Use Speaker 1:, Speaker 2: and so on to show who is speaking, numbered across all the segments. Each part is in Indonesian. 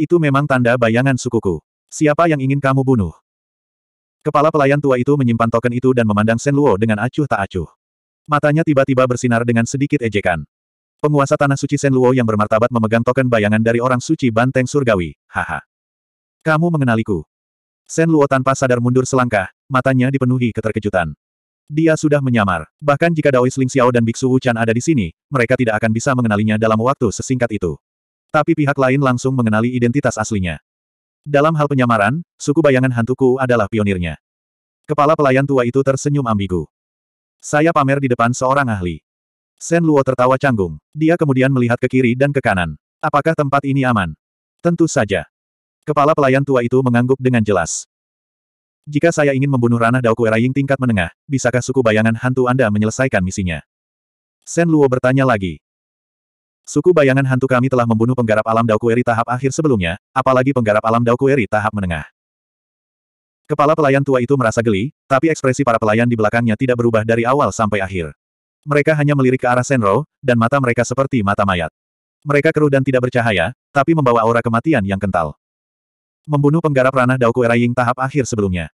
Speaker 1: Itu memang tanda bayangan sukuku. Siapa yang ingin kamu bunuh? Kepala pelayan tua itu menyimpan token itu dan memandang Sen Luo dengan acuh tak acuh. Matanya tiba-tiba bersinar dengan sedikit ejekan. Penguasa Tanah Suci Sen Luo yang bermartabat memegang token bayangan dari orang suci Banteng Surgawi, haha. Kamu mengenaliku. Luo tanpa sadar mundur selangkah, matanya dipenuhi keterkejutan. Dia sudah menyamar. Bahkan jika Daois Ling Xiao dan Biksu Wu Chan ada di sini, mereka tidak akan bisa mengenalinya dalam waktu sesingkat itu. Tapi pihak lain langsung mengenali identitas aslinya. Dalam hal penyamaran, suku bayangan hantuku adalah pionirnya. Kepala pelayan tua itu tersenyum ambigu. Saya pamer di depan seorang ahli. Sen Luo tertawa canggung. Dia kemudian melihat ke kiri dan ke kanan. Apakah tempat ini aman? Tentu saja. Kepala pelayan tua itu mengangguk dengan jelas. Jika saya ingin membunuh ranah Dao Kueraying tingkat menengah, bisakah suku bayangan hantu Anda menyelesaikan misinya? Sen Luo bertanya lagi. Suku bayangan hantu kami telah membunuh penggarap alam Daokueri tahap akhir sebelumnya, apalagi penggarap alam Daokueri tahap menengah. Kepala pelayan tua itu merasa geli, tapi ekspresi para pelayan di belakangnya tidak berubah dari awal sampai akhir. Mereka hanya melirik ke arah Senro, dan mata mereka seperti mata mayat. Mereka keruh dan tidak bercahaya, tapi membawa aura kematian yang kental. Membunuh penggarap ranah Daoku Ying tahap akhir sebelumnya.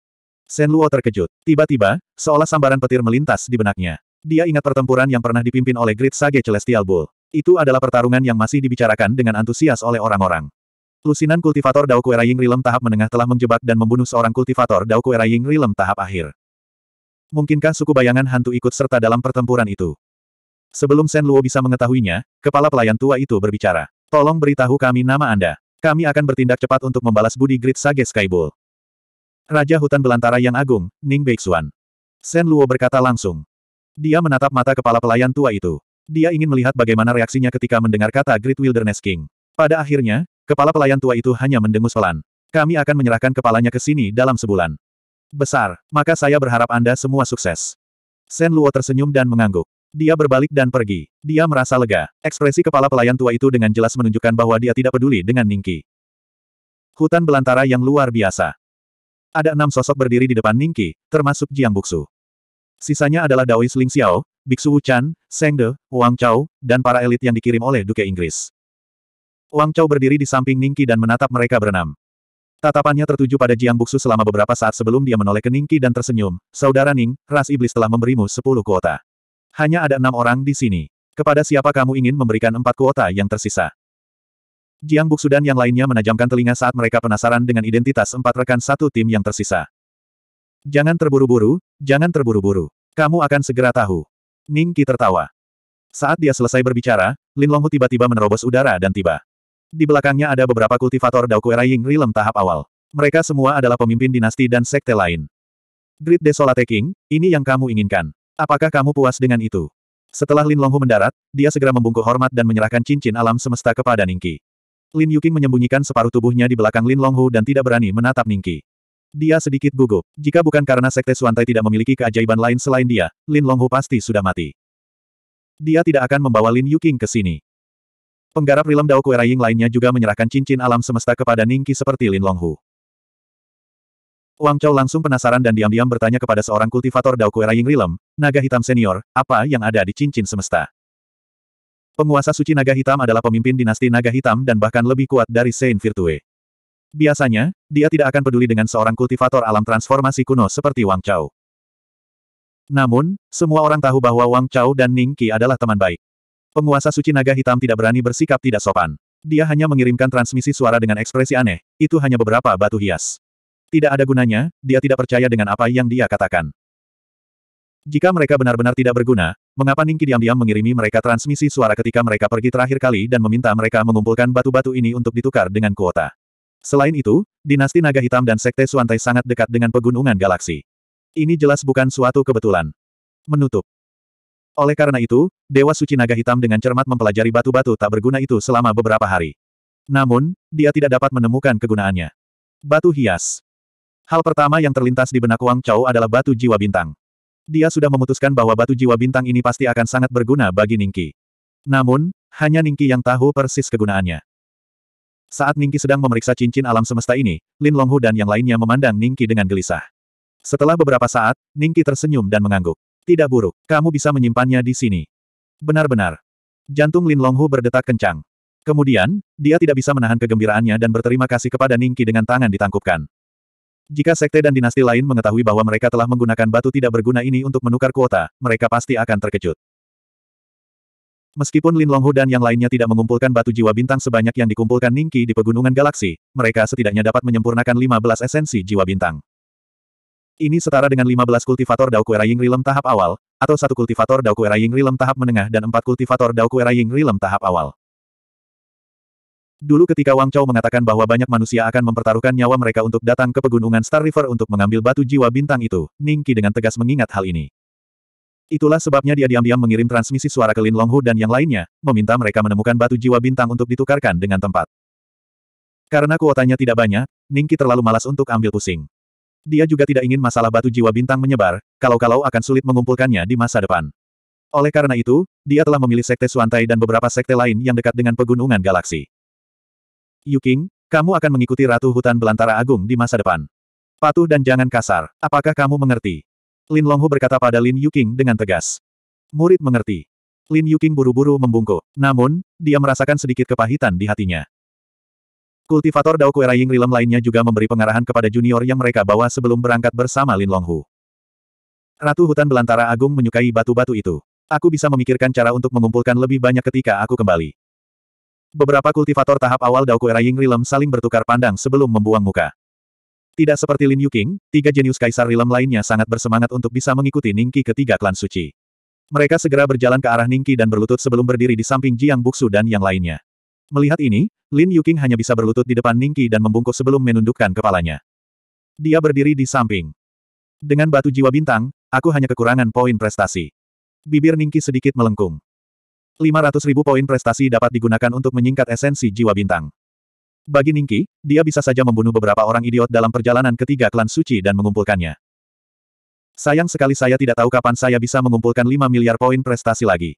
Speaker 1: Sen Luo terkejut. Tiba-tiba, seolah sambaran petir melintas di benaknya. Dia ingat pertempuran yang pernah dipimpin oleh Great Sage Celestial Bull. Itu adalah pertarungan yang masih dibicarakan dengan antusias oleh orang-orang. Lusinan kultivator Dao Ying Rilem tahap menengah telah menjebak dan membunuh seorang kultivator Dao Ying Rilem tahap akhir. Mungkinkah suku bayangan hantu ikut serta dalam pertempuran itu? Sebelum Sen Luo bisa mengetahuinya, kepala pelayan tua itu berbicara. Tolong beritahu kami nama Anda. Kami akan bertindak cepat untuk membalas budi Grid Sage Skybull. Raja Hutan Belantara yang Agung, Ning Beixuan. Sen Luo berkata langsung. Dia menatap mata kepala pelayan tua itu. Dia ingin melihat bagaimana reaksinya ketika mendengar kata Great Wilderness King. Pada akhirnya, kepala pelayan tua itu hanya mendengus pelan. Kami akan menyerahkan kepalanya ke sini dalam sebulan. Besar, maka saya berharap Anda semua sukses. Sen Luo tersenyum dan mengangguk. Dia berbalik dan pergi. Dia merasa lega. Ekspresi kepala pelayan tua itu dengan jelas menunjukkan bahwa dia tidak peduli dengan Ningki. Hutan belantara yang luar biasa. Ada enam sosok berdiri di depan Ningki, termasuk Jiang Buksu. Sisanya adalah Daois Ling Xiao, Biksu Wu Chan, Seng De, Wang Chao, dan para elit yang dikirim oleh Duke Inggris. Wang Chao berdiri di samping Ningki dan menatap mereka berenam. Tatapannya tertuju pada Jiang Buksu selama beberapa saat sebelum dia menoleh ke Ningki dan tersenyum, Saudara Ning, ras iblis telah memberimu sepuluh kuota. Hanya ada enam orang di sini. Kepada siapa kamu ingin memberikan empat kuota yang tersisa? Jiang Buksu dan yang lainnya menajamkan telinga saat mereka penasaran dengan identitas empat rekan satu tim yang tersisa. Jangan terburu-buru, jangan terburu-buru. Kamu akan segera tahu. Ning Qi tertawa. Saat dia selesai berbicara, Lin Longhu tiba-tiba menerobos udara dan tiba. Di belakangnya ada beberapa kultivator Dao Era Ying Rilem tahap awal. Mereka semua adalah pemimpin dinasti dan sekte lain. Great Desolate King, ini yang kamu inginkan. Apakah kamu puas dengan itu? Setelah Lin Longhu mendarat, dia segera membungkuk hormat dan menyerahkan cincin alam semesta kepada Ningki. Lin Yuking menyembunyikan separuh tubuhnya di belakang Lin Longhu dan tidak berani menatap Ningki. Dia sedikit gugup. Jika bukan karena Sekte Suantai tidak memiliki keajaiban lain selain dia, Lin Longhu pasti sudah mati. Dia tidak akan membawa Lin Yuking ke sini. Penggarap Rilem Dao Kueraying lainnya juga menyerahkan cincin alam semesta kepada Ningki seperti Lin Longhu. Wang Chao langsung penasaran dan diam-diam bertanya kepada seorang kultivator Dao Kueraying Rilem, naga hitam senior, apa yang ada di cincin semesta? Penguasa suci naga hitam adalah pemimpin dinasti naga hitam dan bahkan lebih kuat dari Saint Virtue. Biasanya, dia tidak akan peduli dengan seorang kultivator alam transformasi kuno seperti Wang Chao. Namun, semua orang tahu bahwa Wang Chao dan Ning Qi adalah teman baik. Penguasa suci naga hitam tidak berani bersikap tidak sopan. Dia hanya mengirimkan transmisi suara dengan ekspresi aneh, itu hanya beberapa batu hias. Tidak ada gunanya, dia tidak percaya dengan apa yang dia katakan. Jika mereka benar-benar tidak berguna, mengapa Ning Ningki diam-diam mengirimi mereka transmisi suara ketika mereka pergi terakhir kali dan meminta mereka mengumpulkan batu-batu ini untuk ditukar dengan kuota? Selain itu, dinasti naga hitam dan sekte Suantai sangat dekat dengan pegunungan galaksi. Ini jelas bukan suatu kebetulan. Menutup. Oleh karena itu, Dewa Suci Naga Hitam dengan cermat mempelajari batu-batu tak berguna itu selama beberapa hari. Namun, dia tidak dapat menemukan kegunaannya. Batu hias. Hal pertama yang terlintas di benak Wang Chao adalah batu jiwa bintang. Dia sudah memutuskan bahwa batu jiwa bintang ini pasti akan sangat berguna bagi Ningki. Namun, hanya Ningki yang tahu persis kegunaannya. Saat Ningki sedang memeriksa cincin alam semesta ini, Lin Longhu dan yang lainnya memandang Ningki dengan gelisah. Setelah beberapa saat, Ningki tersenyum dan mengangguk. Tidak buruk, kamu bisa menyimpannya di sini. Benar-benar. Jantung Lin Longhu berdetak kencang. Kemudian, dia tidak bisa menahan kegembiraannya dan berterima kasih kepada Ningki dengan tangan ditangkupkan. Jika sekte dan dinasti lain mengetahui bahwa mereka telah menggunakan batu tidak berguna ini untuk menukar kuota, mereka pasti akan terkejut. Meskipun Lin Longhu dan yang lainnya tidak mengumpulkan batu jiwa bintang sebanyak yang dikumpulkan Ningqi di pegunungan galaksi, mereka setidaknya dapat menyempurnakan 15 esensi jiwa bintang. Ini setara dengan 15 kultivator Daokue Ying Rilem tahap awal, atau satu kultivator Daokue Ying Rilem tahap menengah dan empat kultivator Daokue Ying Rilem tahap awal. Dulu ketika Wang Chao mengatakan bahwa banyak manusia akan mempertaruhkan nyawa mereka untuk datang ke pegunungan Star River untuk mengambil batu jiwa bintang itu, Ningqi dengan tegas mengingat hal ini. Itulah sebabnya dia diam-diam mengirim transmisi suara ke Lin Longhu dan yang lainnya, meminta mereka menemukan batu jiwa bintang untuk ditukarkan dengan tempat. Karena kuotanya tidak banyak, Ningki terlalu malas untuk ambil pusing. Dia juga tidak ingin masalah batu jiwa bintang menyebar, kalau-kalau akan sulit mengumpulkannya di masa depan. Oleh karena itu, dia telah memilih Sekte Suantai dan beberapa sekte lain yang dekat dengan Pegunungan Galaksi. Yuking, kamu akan mengikuti Ratu Hutan Belantara Agung di masa depan. Patuh dan jangan kasar, apakah kamu mengerti? Lin Longhu berkata pada Lin Yuking dengan tegas. Murid mengerti. Lin Yuking buru-buru membungkuk. Namun, dia merasakan sedikit kepahitan di hatinya. Kultivator Dao Kue Raying Rilem lainnya juga memberi pengarahan kepada junior yang mereka bawa sebelum berangkat bersama Lin Longhu. Ratu Hutan Belantara Agung menyukai batu-batu itu. Aku bisa memikirkan cara untuk mengumpulkan lebih banyak ketika aku kembali. Beberapa kultivator tahap awal Dao Kue Raying Rilem saling bertukar pandang sebelum membuang muka. Tidak seperti Lin Yuking, tiga jenius kaisar Rilem lainnya sangat bersemangat untuk bisa mengikuti Ningki ketiga klan suci. Mereka segera berjalan ke arah Ningki dan berlutut sebelum berdiri di samping Jiang Buksu dan yang lainnya. Melihat ini, Lin Yuking hanya bisa berlutut di depan Ningki dan membungkuk sebelum menundukkan kepalanya. Dia berdiri di samping. Dengan batu jiwa bintang, aku hanya kekurangan poin prestasi. Bibir Ningki sedikit melengkung. 500 ribu poin prestasi dapat digunakan untuk menyingkat esensi jiwa bintang. Bagi Ningki, dia bisa saja membunuh beberapa orang idiot dalam perjalanan ketiga klan suci dan mengumpulkannya. Sayang sekali saya tidak tahu kapan saya bisa mengumpulkan 5 miliar poin prestasi lagi.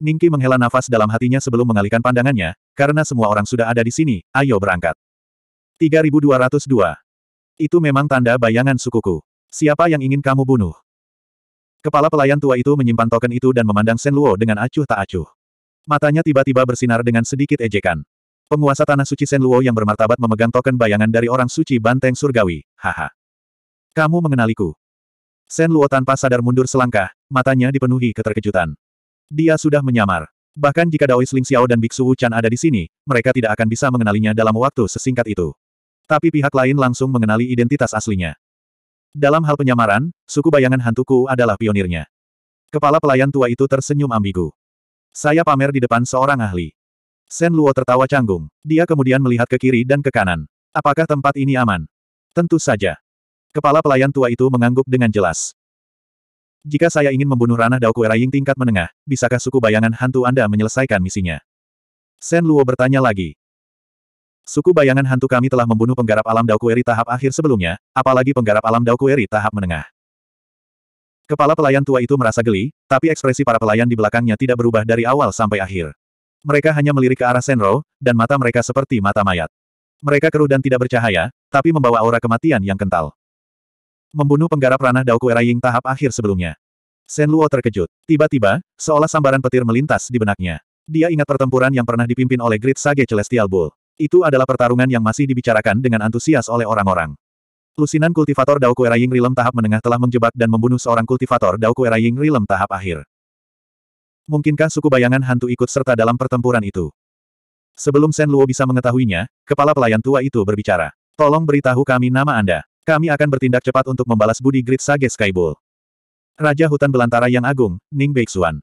Speaker 1: Ningki menghela nafas dalam hatinya sebelum mengalihkan pandangannya, karena semua orang sudah ada di sini, ayo berangkat. 3202. Itu memang tanda bayangan sukuku. Siapa yang ingin kamu bunuh? Kepala pelayan tua itu menyimpan token itu dan memandang Luo dengan acuh tak acuh. Matanya tiba-tiba bersinar dengan sedikit ejekan. Penguasa Tanah Suci Luo yang bermartabat memegang token bayangan dari orang suci banteng surgawi, haha. Kamu mengenaliku. Luo tanpa sadar mundur selangkah, matanya dipenuhi keterkejutan. Dia sudah menyamar. Bahkan jika Daois Ling Xiao dan Biksu Wu Chan ada di sini, mereka tidak akan bisa mengenalinya dalam waktu sesingkat itu. Tapi pihak lain langsung mengenali identitas aslinya. Dalam hal penyamaran, suku bayangan hantuku adalah pionirnya. Kepala pelayan tua itu tersenyum ambigu. Saya pamer di depan seorang ahli. Shen Luo tertawa canggung. Dia kemudian melihat ke kiri dan ke kanan. Apakah tempat ini aman? Tentu saja. Kepala pelayan tua itu mengangguk dengan jelas. Jika saya ingin membunuh ranah Dao Kueraying tingkat menengah, bisakah suku bayangan hantu Anda menyelesaikan misinya? Shen Luo bertanya lagi. Suku bayangan hantu kami telah membunuh penggarap alam Dao Kueri tahap akhir sebelumnya, apalagi penggarap alam Dao Kueri tahap menengah. Kepala pelayan tua itu merasa geli, tapi ekspresi para pelayan di belakangnya tidak berubah dari awal sampai akhir. Mereka hanya melirik ke arah Senro, dan mata mereka seperti mata mayat. Mereka keruh dan tidak bercahaya, tapi membawa aura kematian yang kental. Membunuh penggarap ranah Dao Era Ying tahap akhir sebelumnya. Sen Luo terkejut. Tiba-tiba, seolah sambaran petir melintas di benaknya. Dia ingat pertempuran yang pernah dipimpin oleh Great Sage Celestial Bull. Itu adalah pertarungan yang masih dibicarakan dengan antusias oleh orang-orang. Lusinan kultivator Dao Era Ying Rilem tahap menengah telah menjebak dan membunuh seorang kultivator Dao Era Ying Rilem tahap akhir. Mungkinkah suku bayangan hantu ikut serta dalam pertempuran itu? Sebelum Sen Luo bisa mengetahuinya, kepala pelayan tua itu berbicara. Tolong beritahu kami nama Anda. Kami akan bertindak cepat untuk membalas budi Grid Sage Skybull. Raja Hutan Belantara yang Agung, Ning Beixuan.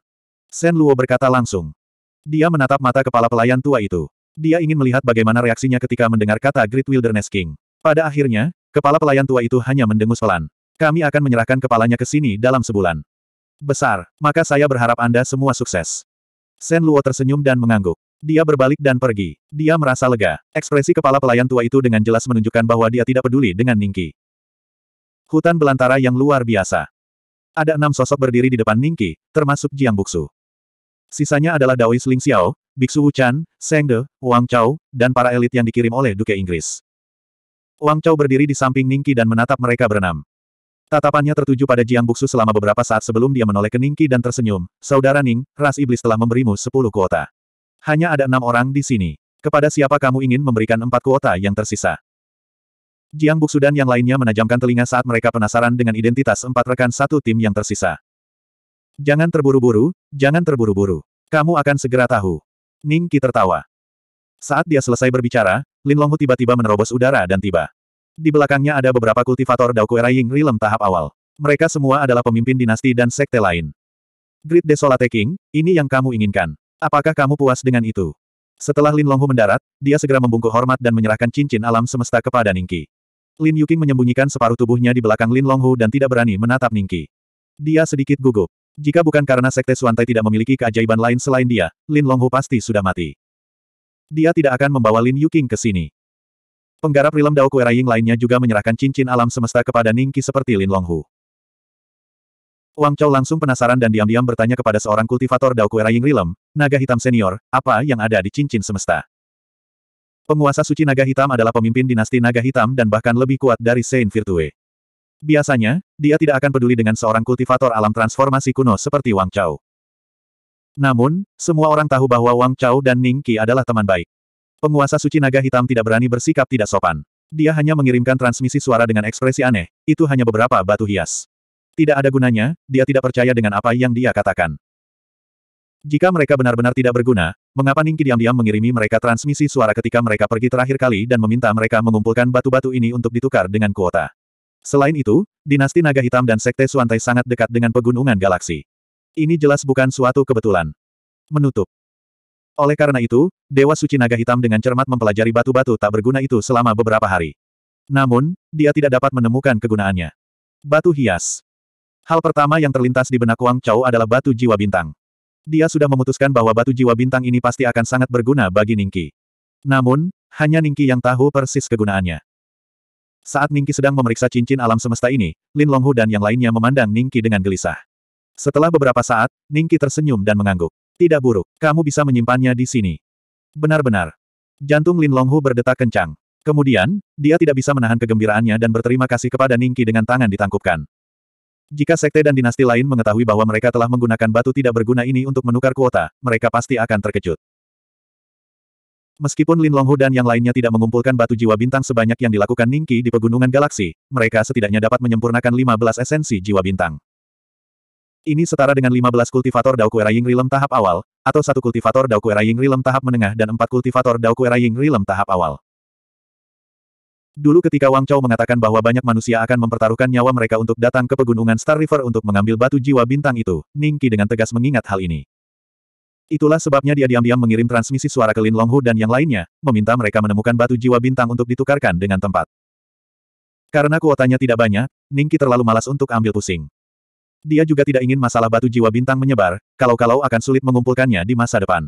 Speaker 1: Sen Luo berkata langsung. Dia menatap mata kepala pelayan tua itu. Dia ingin melihat bagaimana reaksinya ketika mendengar kata Great Wilderness King. Pada akhirnya, kepala pelayan tua itu hanya mendengus pelan. Kami akan menyerahkan kepalanya ke sini dalam sebulan besar, maka saya berharap Anda semua sukses. Sen Luo tersenyum dan mengangguk. Dia berbalik dan pergi. Dia merasa lega. Ekspresi kepala pelayan tua itu dengan jelas menunjukkan bahwa dia tidak peduli dengan Ningki. Hutan belantara yang luar biasa. Ada enam sosok berdiri di depan Ningki, termasuk Jiang Buksu. Sisanya adalah Daois Ling Xiao, Biksu Wu Chan, Seng De, Wang Chao, dan para elit yang dikirim oleh Duke Inggris. Wang Chao berdiri di samping Ningki dan menatap mereka berenam. Tatapannya tertuju pada Jiang Buksu selama beberapa saat sebelum dia menoleh ke Ningki dan tersenyum. Saudara Ning, ras iblis telah memberimu sepuluh kuota. Hanya ada enam orang di sini. Kepada siapa kamu ingin memberikan empat kuota yang tersisa? Jiang Buksu dan yang lainnya menajamkan telinga saat mereka penasaran dengan identitas empat rekan satu tim yang tersisa. Jangan terburu-buru, jangan terburu-buru. Kamu akan segera tahu. Ningki tertawa. Saat dia selesai berbicara, Lin Longhu tiba-tiba menerobos udara dan tiba. Di belakangnya ada beberapa kultivator Daokuera Ying Rilem tahap awal. Mereka semua adalah pemimpin dinasti dan sekte lain. Great Desolate King, ini yang kamu inginkan. Apakah kamu puas dengan itu? Setelah Lin Longhu mendarat, dia segera membungkuk hormat dan menyerahkan cincin alam semesta kepada Ningki. Lin Yuking menyembunyikan separuh tubuhnya di belakang Lin Longhu dan tidak berani menatap Ningki. Dia sedikit gugup. Jika bukan karena Sekte Suantai tidak memiliki keajaiban lain selain dia, Lin Longhu pasti sudah mati. Dia tidak akan membawa Lin Yuking ke sini. Penggarap Rilem Dao Kueraying lainnya juga menyerahkan cincin alam semesta kepada Ningki seperti Lin Longhu. Wang Chao langsung penasaran dan diam-diam bertanya kepada seorang kultivator Dao Kueraying Rilem, naga hitam senior, apa yang ada di cincin semesta? Penguasa suci naga hitam adalah pemimpin dinasti naga hitam dan bahkan lebih kuat dari Saint Virtue. Biasanya, dia tidak akan peduli dengan seorang kultivator alam transformasi kuno seperti Wang Chao. Namun, semua orang tahu bahwa Wang Chao dan Ning Qi adalah teman baik. Penguasa suci naga hitam tidak berani bersikap tidak sopan. Dia hanya mengirimkan transmisi suara dengan ekspresi aneh, itu hanya beberapa batu hias. Tidak ada gunanya, dia tidak percaya dengan apa yang dia katakan. Jika mereka benar-benar tidak berguna, mengapa Ningki diam-diam mengirimi mereka transmisi suara ketika mereka pergi terakhir kali dan meminta mereka mengumpulkan batu-batu ini untuk ditukar dengan kuota? Selain itu, dinasti naga hitam dan sekte Suantai sangat dekat dengan pegunungan galaksi. Ini jelas bukan suatu kebetulan. Menutup. Oleh karena itu, Dewa Suci Naga Hitam dengan cermat mempelajari batu-batu tak berguna itu selama beberapa hari. Namun, dia tidak dapat menemukan kegunaannya. Batu hias. Hal pertama yang terlintas di benak Wang Chao adalah batu jiwa bintang. Dia sudah memutuskan bahwa batu jiwa bintang ini pasti akan sangat berguna bagi Ningki. Namun, hanya Ningki yang tahu persis kegunaannya. Saat Ningki sedang memeriksa cincin alam semesta ini, Lin Longhu dan yang lainnya memandang Ningki dengan gelisah. Setelah beberapa saat, Ningki tersenyum dan mengangguk. Tidak buruk, kamu bisa menyimpannya di sini. Benar-benar. Jantung Lin Longhu berdetak kencang. Kemudian, dia tidak bisa menahan kegembiraannya dan berterima kasih kepada Ningki dengan tangan ditangkupkan. Jika sekte dan dinasti lain mengetahui bahwa mereka telah menggunakan batu tidak berguna ini untuk menukar kuota, mereka pasti akan terkejut. Meskipun Lin Longhu dan yang lainnya tidak mengumpulkan batu jiwa bintang sebanyak yang dilakukan Ningki di Pegunungan Galaksi, mereka setidaknya dapat menyempurnakan 15 esensi jiwa bintang. Ini setara dengan 15 kultivator Dao Ying Rilem tahap awal, atau satu kultivator Dao Ying Rilem tahap menengah dan empat kultivator Dao Ying Rilem tahap awal. Dulu ketika Wang Chao mengatakan bahwa banyak manusia akan mempertaruhkan nyawa mereka untuk datang ke pegunungan Star River untuk mengambil batu jiwa bintang itu, Ning Qi dengan tegas mengingat hal ini. Itulah sebabnya dia diam-diam mengirim transmisi suara ke Lin Longhu dan yang lainnya, meminta mereka menemukan batu jiwa bintang untuk ditukarkan dengan tempat. Karena kuotanya tidak banyak, Ningki terlalu malas untuk ambil pusing. Dia juga tidak ingin masalah batu jiwa bintang menyebar, kalau-kalau akan sulit mengumpulkannya di masa depan.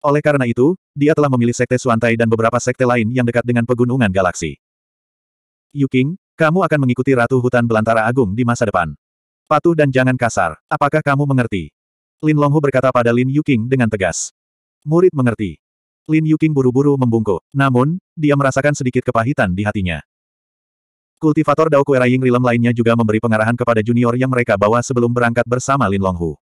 Speaker 1: Oleh karena itu, dia telah memilih Sekte Suantai dan beberapa sekte lain yang dekat dengan pegunungan galaksi. Yuking, kamu akan mengikuti Ratu Hutan Belantara Agung di masa depan. Patuh dan jangan kasar. Apakah kamu mengerti? Lin Longhu berkata pada Lin Yuking dengan tegas. Murid mengerti. Lin Yuking buru-buru membungkuk. Namun, dia merasakan sedikit kepahitan di hatinya. Kultivator Dao Ying Rilem lainnya juga memberi pengarahan kepada junior yang mereka bawa sebelum berangkat bersama Lin Longhu.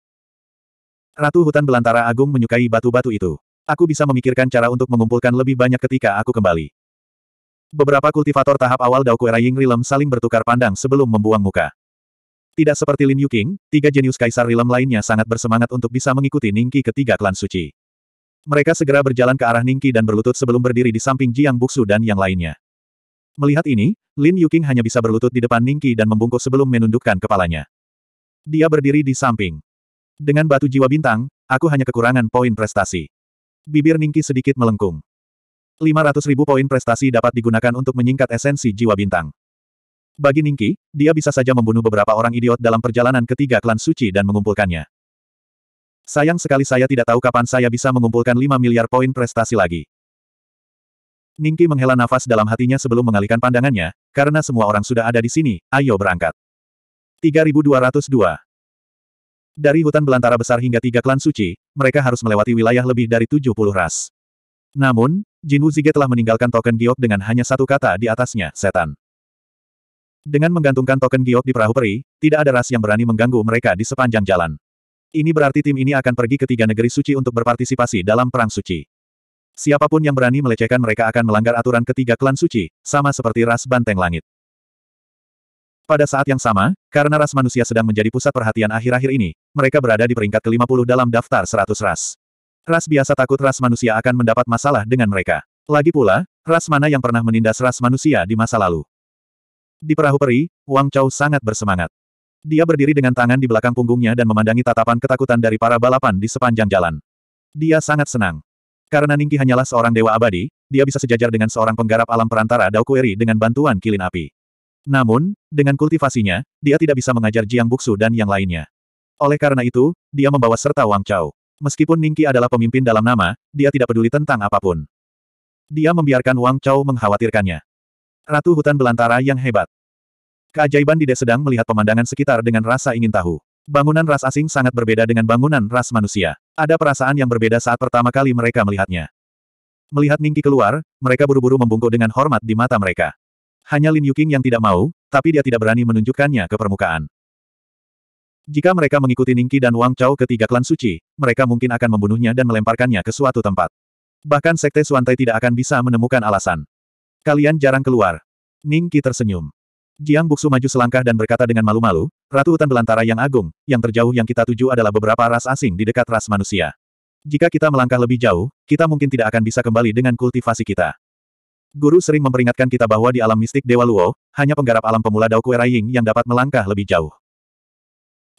Speaker 1: Ratu Hutan Belantara Agung menyukai batu-batu itu. Aku bisa memikirkan cara untuk mengumpulkan lebih banyak ketika aku kembali. Beberapa kultivator tahap awal Dao Ying Rilem saling bertukar pandang sebelum membuang muka. Tidak seperti Lin Yuqing, tiga jenius kaisar Rilem lainnya sangat bersemangat untuk bisa mengikuti Ningki ketiga klan suci. Mereka segera berjalan ke arah Ningki dan berlutut sebelum berdiri di samping Jiang Buksu dan yang lainnya. Melihat ini, Lin Yuking hanya bisa berlutut di depan Ningqi dan membungkuk sebelum menundukkan kepalanya. Dia berdiri di samping. Dengan batu jiwa bintang, aku hanya kekurangan poin prestasi. Bibir Ningqi sedikit melengkung. 500 ribu poin prestasi dapat digunakan untuk menyingkat esensi jiwa bintang. Bagi Ningqi, dia bisa saja membunuh beberapa orang idiot dalam perjalanan ketiga klan suci dan mengumpulkannya. Sayang sekali saya tidak tahu kapan saya bisa mengumpulkan 5 miliar poin prestasi lagi. Ningki menghela nafas dalam hatinya sebelum mengalihkan pandangannya, karena semua orang sudah ada di sini, ayo berangkat. 3202 Dari hutan belantara besar hingga tiga klan suci, mereka harus melewati wilayah lebih dari 70 ras. Namun, Jin Wuzige telah meninggalkan token giok dengan hanya satu kata di atasnya, setan. Dengan menggantungkan token giok di perahu peri, tidak ada ras yang berani mengganggu mereka di sepanjang jalan. Ini berarti tim ini akan pergi ke tiga negeri suci untuk berpartisipasi dalam perang suci. Siapapun yang berani melecehkan mereka akan melanggar aturan ketiga klan suci, sama seperti ras banteng langit. Pada saat yang sama, karena ras manusia sedang menjadi pusat perhatian akhir-akhir ini, mereka berada di peringkat ke-50 dalam daftar 100 ras. Ras biasa takut ras manusia akan mendapat masalah dengan mereka. Lagi pula, ras mana yang pernah menindas ras manusia di masa lalu? Di perahu peri, Wang Chao sangat bersemangat. Dia berdiri dengan tangan di belakang punggungnya dan memandangi tatapan ketakutan dari para balapan di sepanjang jalan. Dia sangat senang. Karena Ningki hanyalah seorang dewa abadi, dia bisa sejajar dengan seorang penggarap alam perantara Dao Kueri dengan bantuan kilin api. Namun, dengan kultivasinya, dia tidak bisa mengajar Jiang Buksu dan yang lainnya. Oleh karena itu, dia membawa serta Wang Chao. Meskipun Ningki adalah pemimpin dalam nama, dia tidak peduli tentang apapun. Dia membiarkan Wang Chao mengkhawatirkannya. Ratu hutan belantara yang hebat. Keajaiban di sedang melihat pemandangan sekitar dengan rasa ingin tahu. Bangunan ras asing sangat berbeda dengan bangunan ras manusia. Ada perasaan yang berbeda saat pertama kali mereka melihatnya. Melihat Ningki keluar, mereka buru-buru membungkuk dengan hormat di mata mereka. Hanya Lin Yuking yang tidak mau, tapi dia tidak berani menunjukkannya ke permukaan. Jika mereka mengikuti Ningki dan Wang Chao ke tiga klan suci, mereka mungkin akan membunuhnya dan melemparkannya ke suatu tempat. Bahkan Sekte Suantai tidak akan bisa menemukan alasan. Kalian jarang keluar. Ningki tersenyum. Jiang Buksu maju selangkah dan berkata dengan malu-malu, Ratu Hutan Belantara yang agung, yang terjauh yang kita tuju adalah beberapa ras asing di dekat ras manusia. Jika kita melangkah lebih jauh, kita mungkin tidak akan bisa kembali dengan kultivasi kita. Guru sering memperingatkan kita bahwa di alam mistik Dewa Luo, hanya penggarap alam pemula Dao Kue Raying yang dapat melangkah lebih jauh.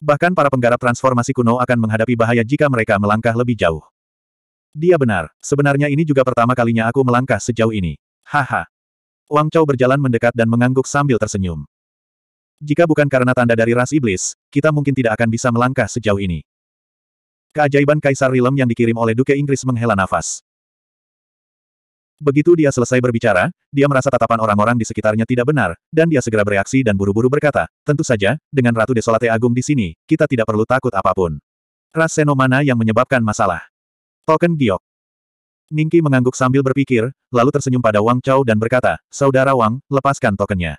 Speaker 1: Bahkan para penggarap transformasi kuno akan menghadapi bahaya jika mereka melangkah lebih jauh. Dia benar, sebenarnya ini juga pertama kalinya aku melangkah sejauh ini. Haha, Wang Chao berjalan mendekat dan mengangguk sambil tersenyum. Jika bukan karena tanda dari ras iblis, kita mungkin tidak akan bisa melangkah sejauh ini. Keajaiban Kaisar Rilem yang dikirim oleh Duke Inggris menghela nafas. Begitu dia selesai berbicara, dia merasa tatapan orang-orang di sekitarnya tidak benar, dan dia segera bereaksi dan buru-buru berkata, tentu saja, dengan Ratu Desolate Agung di sini, kita tidak perlu takut apapun. Ras Senomana yang menyebabkan masalah. Token Giok. Ningki mengangguk sambil berpikir, lalu tersenyum pada Wang Chao dan berkata, Saudara Wang, lepaskan tokennya.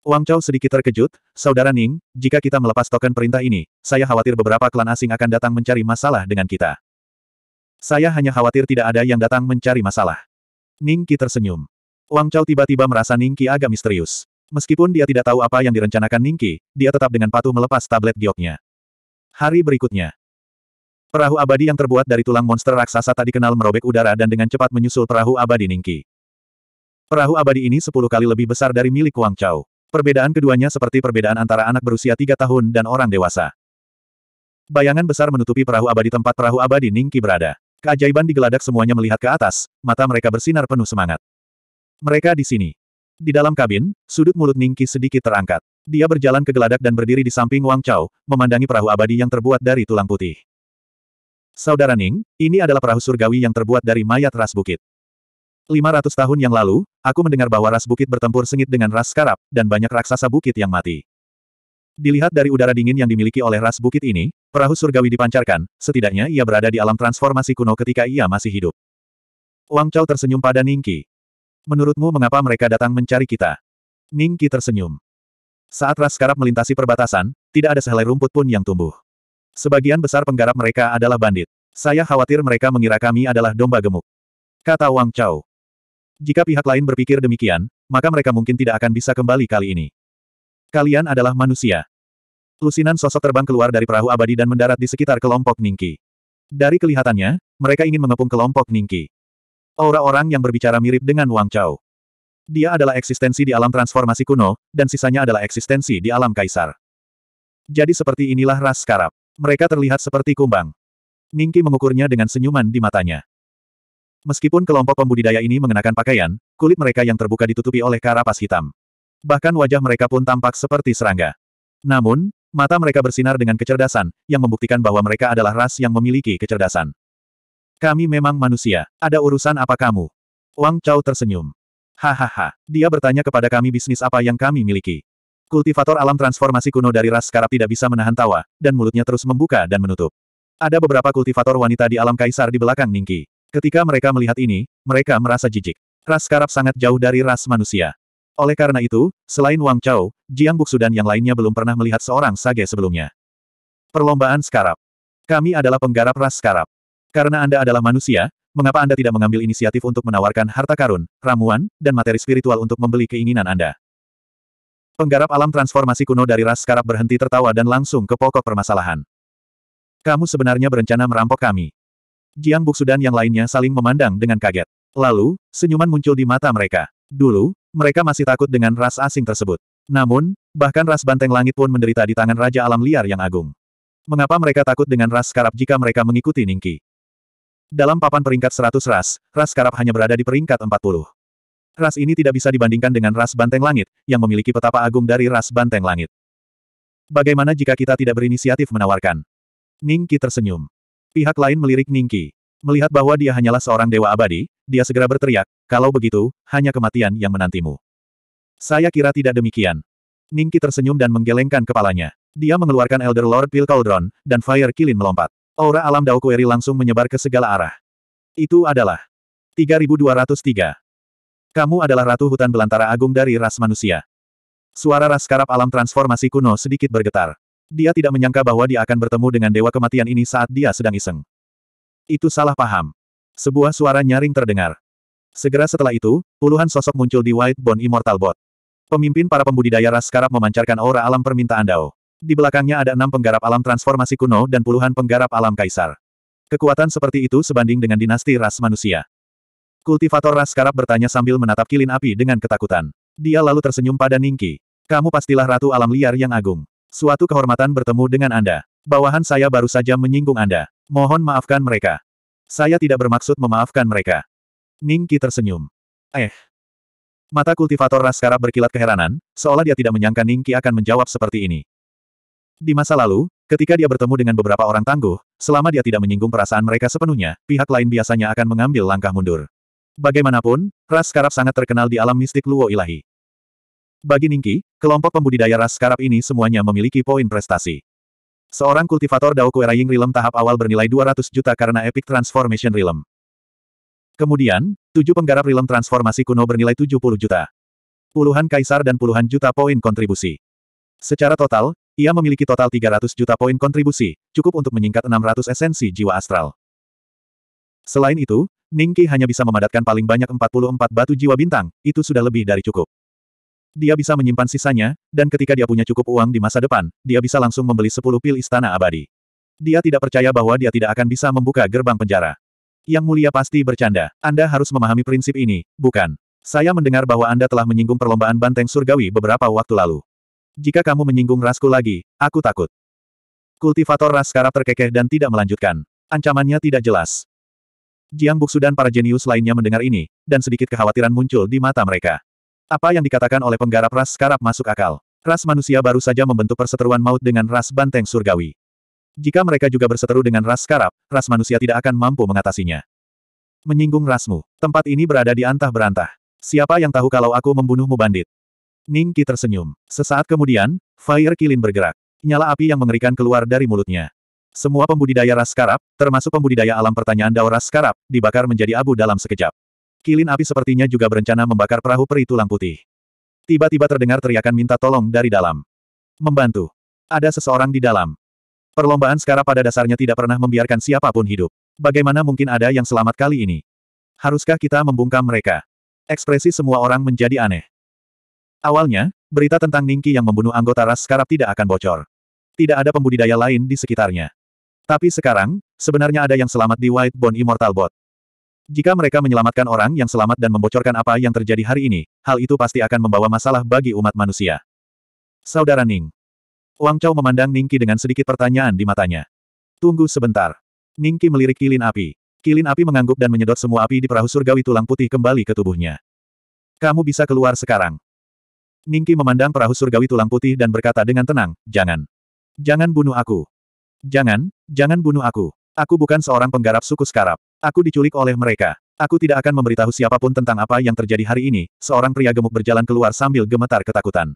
Speaker 1: Wang Chao sedikit terkejut, Saudara Ning, jika kita melepas token perintah ini, saya khawatir beberapa klan asing akan datang mencari masalah dengan kita. Saya hanya khawatir tidak ada yang datang mencari masalah. Ningki tersenyum. Wang Chao tiba-tiba merasa Ningki agak misterius. Meskipun dia tidak tahu apa yang direncanakan Ningki, dia tetap dengan patuh melepas tablet gioknya. Hari berikutnya, Perahu abadi yang terbuat dari tulang monster raksasa tak dikenal merobek udara dan dengan cepat menyusul perahu abadi Ningki. Perahu abadi ini sepuluh kali lebih besar dari milik Wang Chao. Perbedaan keduanya seperti perbedaan antara anak berusia tiga tahun dan orang dewasa. Bayangan besar menutupi perahu abadi tempat perahu abadi Ningki berada. Keajaiban digeladak semuanya melihat ke atas, mata mereka bersinar penuh semangat. Mereka di sini. Di dalam kabin, sudut mulut Ningki sedikit terangkat. Dia berjalan ke geladak dan berdiri di samping Wang Chao, memandangi perahu abadi yang terbuat dari tulang putih. Saudara Ning, ini adalah perahu surgawi yang terbuat dari mayat ras bukit. 500 tahun yang lalu, aku mendengar bahwa ras bukit bertempur sengit dengan ras skarab, dan banyak raksasa bukit yang mati. Dilihat dari udara dingin yang dimiliki oleh ras bukit ini, perahu surgawi dipancarkan, setidaknya ia berada di alam transformasi kuno ketika ia masih hidup. Wang Chao tersenyum pada Ningki. Menurutmu mengapa mereka datang mencari kita? Ningki tersenyum. Saat ras skarab melintasi perbatasan, tidak ada sehelai rumput pun yang tumbuh. Sebagian besar penggarap mereka adalah bandit. Saya khawatir mereka mengira kami adalah domba gemuk. Kata Wang Chao. Jika pihak lain berpikir demikian, maka mereka mungkin tidak akan bisa kembali kali ini. Kalian adalah manusia. Lusinan sosok terbang keluar dari perahu abadi dan mendarat di sekitar kelompok Ningki. Dari kelihatannya, mereka ingin mengepung kelompok Ningki. Aura orang yang berbicara mirip dengan Wang Chao. Dia adalah eksistensi di alam transformasi kuno, dan sisanya adalah eksistensi di alam kaisar. Jadi seperti inilah ras karab. Mereka terlihat seperti kumbang. Ningki mengukurnya dengan senyuman di matanya. Meskipun kelompok pembudidaya ini mengenakan pakaian, kulit mereka yang terbuka ditutupi oleh karapas hitam. Bahkan wajah mereka pun tampak seperti serangga. Namun, mata mereka bersinar dengan kecerdasan, yang membuktikan bahwa mereka adalah ras yang memiliki kecerdasan. Kami memang manusia. Ada urusan apa kamu? Wang Chao tersenyum. Hahaha, dia bertanya kepada kami bisnis apa yang kami miliki. Kultivator alam transformasi kuno dari ras Scarab tidak bisa menahan tawa, dan mulutnya terus membuka dan menutup. Ada beberapa kultivator wanita di alam kaisar di belakang Ningki. Ketika mereka melihat ini, mereka merasa jijik. Ras Scarab sangat jauh dari ras manusia. Oleh karena itu, selain Wang Chao, Jiang Buksu dan yang lainnya belum pernah melihat seorang sage sebelumnya. Perlombaan Scarab. Kami adalah penggarap ras Scarab. Karena Anda adalah manusia, mengapa Anda tidak mengambil inisiatif untuk menawarkan harta karun, ramuan, dan materi spiritual untuk membeli keinginan Anda? Penggarap alam transformasi kuno dari ras skarab berhenti tertawa dan langsung ke pokok permasalahan. Kamu sebenarnya berencana merampok kami. Jiang Buksu dan yang lainnya saling memandang dengan kaget. Lalu, senyuman muncul di mata mereka. Dulu, mereka masih takut dengan ras asing tersebut. Namun, bahkan ras banteng langit pun menderita di tangan Raja Alam Liar yang agung. Mengapa mereka takut dengan ras skarab jika mereka mengikuti Ningki? Dalam papan peringkat 100 ras, ras skarab hanya berada di peringkat 40. Ras ini tidak bisa dibandingkan dengan ras banteng langit, yang memiliki petapa agung dari ras banteng langit. Bagaimana jika kita tidak berinisiatif menawarkan? Ningki tersenyum. Pihak lain melirik Ningki. Melihat bahwa dia hanyalah seorang dewa abadi, dia segera berteriak, kalau begitu, hanya kematian yang menantimu. Saya kira tidak demikian. Ningki tersenyum dan menggelengkan kepalanya. Dia mengeluarkan Elder Lord Pil Cauldron, dan Fire Kilin melompat. Aura alam Dao Kueri langsung menyebar ke segala arah. Itu adalah 3203. Kamu adalah Ratu Hutan Belantara Agung dari ras manusia. Suara ras karab alam transformasi kuno sedikit bergetar. Dia tidak menyangka bahwa dia akan bertemu dengan dewa kematian ini saat dia sedang iseng. Itu salah paham. Sebuah suara nyaring terdengar. Segera setelah itu, puluhan sosok muncul di White Bone Immortal Bot. Pemimpin para pembudidaya ras karab memancarkan aura alam permintaan Dao. Di belakangnya ada enam penggarap alam transformasi kuno dan puluhan penggarap alam kaisar. Kekuatan seperti itu sebanding dengan dinasti ras manusia. Kultivator ras karab bertanya sambil menatap kilin api dengan ketakutan. Dia lalu tersenyum pada Ningki. Kamu pastilah ratu alam liar yang agung. Suatu kehormatan bertemu dengan Anda. Bawahan saya baru saja menyinggung Anda. Mohon maafkan mereka. Saya tidak bermaksud memaafkan mereka. Ningki tersenyum. Eh. Mata kultivator ras karab berkilat keheranan, seolah dia tidak menyangka Ningki akan menjawab seperti ini. Di masa lalu, Ketika dia bertemu dengan beberapa orang tangguh, selama dia tidak menyinggung perasaan mereka sepenuhnya, pihak lain biasanya akan mengambil langkah mundur. Bagaimanapun, ras karab sangat terkenal di alam mistik Luo Ilahi. Bagi Ningki, kelompok pembudidaya ras karab ini semuanya memiliki poin prestasi. Seorang kultivator Dao Kue Raying Realm tahap awal bernilai 200 juta karena Epic Transformation Realm. Kemudian, tujuh penggarap Realm transformasi kuno bernilai 70 juta. Puluhan kaisar dan puluhan juta poin kontribusi. Secara total, ia memiliki total 300 juta poin kontribusi, cukup untuk menyingkat 600 esensi jiwa astral. Selain itu, Ningki hanya bisa memadatkan paling banyak 44 batu jiwa bintang, itu sudah lebih dari cukup. Dia bisa menyimpan sisanya, dan ketika dia punya cukup uang di masa depan, dia bisa langsung membeli 10 pil istana abadi. Dia tidak percaya bahwa dia tidak akan bisa membuka gerbang penjara. Yang mulia pasti bercanda. Anda harus memahami prinsip ini, bukan? Saya mendengar bahwa Anda telah menyinggung perlombaan banteng surgawi beberapa waktu lalu. Jika kamu menyinggung rasku lagi, aku takut. Kultivator ras Karab terkekeh dan tidak melanjutkan. Ancamannya tidak jelas. Jiang Buksu dan para jenius lainnya mendengar ini, dan sedikit kekhawatiran muncul di mata mereka. Apa yang dikatakan oleh penggarap ras sekarap masuk akal. Ras manusia baru saja membentuk perseteruan maut dengan ras banteng surgawi. Jika mereka juga berseteru dengan ras sekarap, ras manusia tidak akan mampu mengatasinya. Menyinggung rasmu, tempat ini berada di antah berantah. Siapa yang tahu kalau aku membunuhmu bandit? Ningki tersenyum. Sesaat kemudian, Fire Kilin bergerak. Nyala api yang mengerikan keluar dari mulutnya. Semua pembudidaya ras karab, termasuk pembudidaya alam pertanyaan Dao ras karab, dibakar menjadi abu dalam sekejap. Kilin api sepertinya juga berencana membakar perahu peri tulang putih. Tiba-tiba terdengar teriakan minta tolong dari dalam. Membantu. Ada seseorang di dalam. Perlombaan sekarang pada dasarnya tidak pernah membiarkan siapapun hidup. Bagaimana mungkin ada yang selamat kali ini? Haruskah kita membungkam mereka? Ekspresi semua orang menjadi aneh. Awalnya, berita tentang Ningki yang membunuh anggota ras sekarang tidak akan bocor. Tidak ada pembudidaya lain di sekitarnya. Tapi sekarang, sebenarnya ada yang selamat di White Bone Immortal Bot. Jika mereka menyelamatkan orang yang selamat dan membocorkan apa yang terjadi hari ini, hal itu pasti akan membawa masalah bagi umat manusia. Saudara Ning. Wang Chao memandang Ningki dengan sedikit pertanyaan di matanya. Tunggu sebentar. Ningki melirik kilin api. Kilin api mengangguk dan menyedot semua api di perahu surgawi tulang putih kembali ke tubuhnya. Kamu bisa keluar sekarang. Ningki memandang perahu surgawi tulang putih dan berkata dengan tenang, jangan. Jangan bunuh aku. Jangan, jangan bunuh aku. Aku bukan seorang penggarap suku Skarab. Aku diculik oleh mereka. Aku tidak akan memberitahu siapapun tentang apa yang terjadi hari ini, seorang pria gemuk berjalan keluar sambil gemetar ketakutan.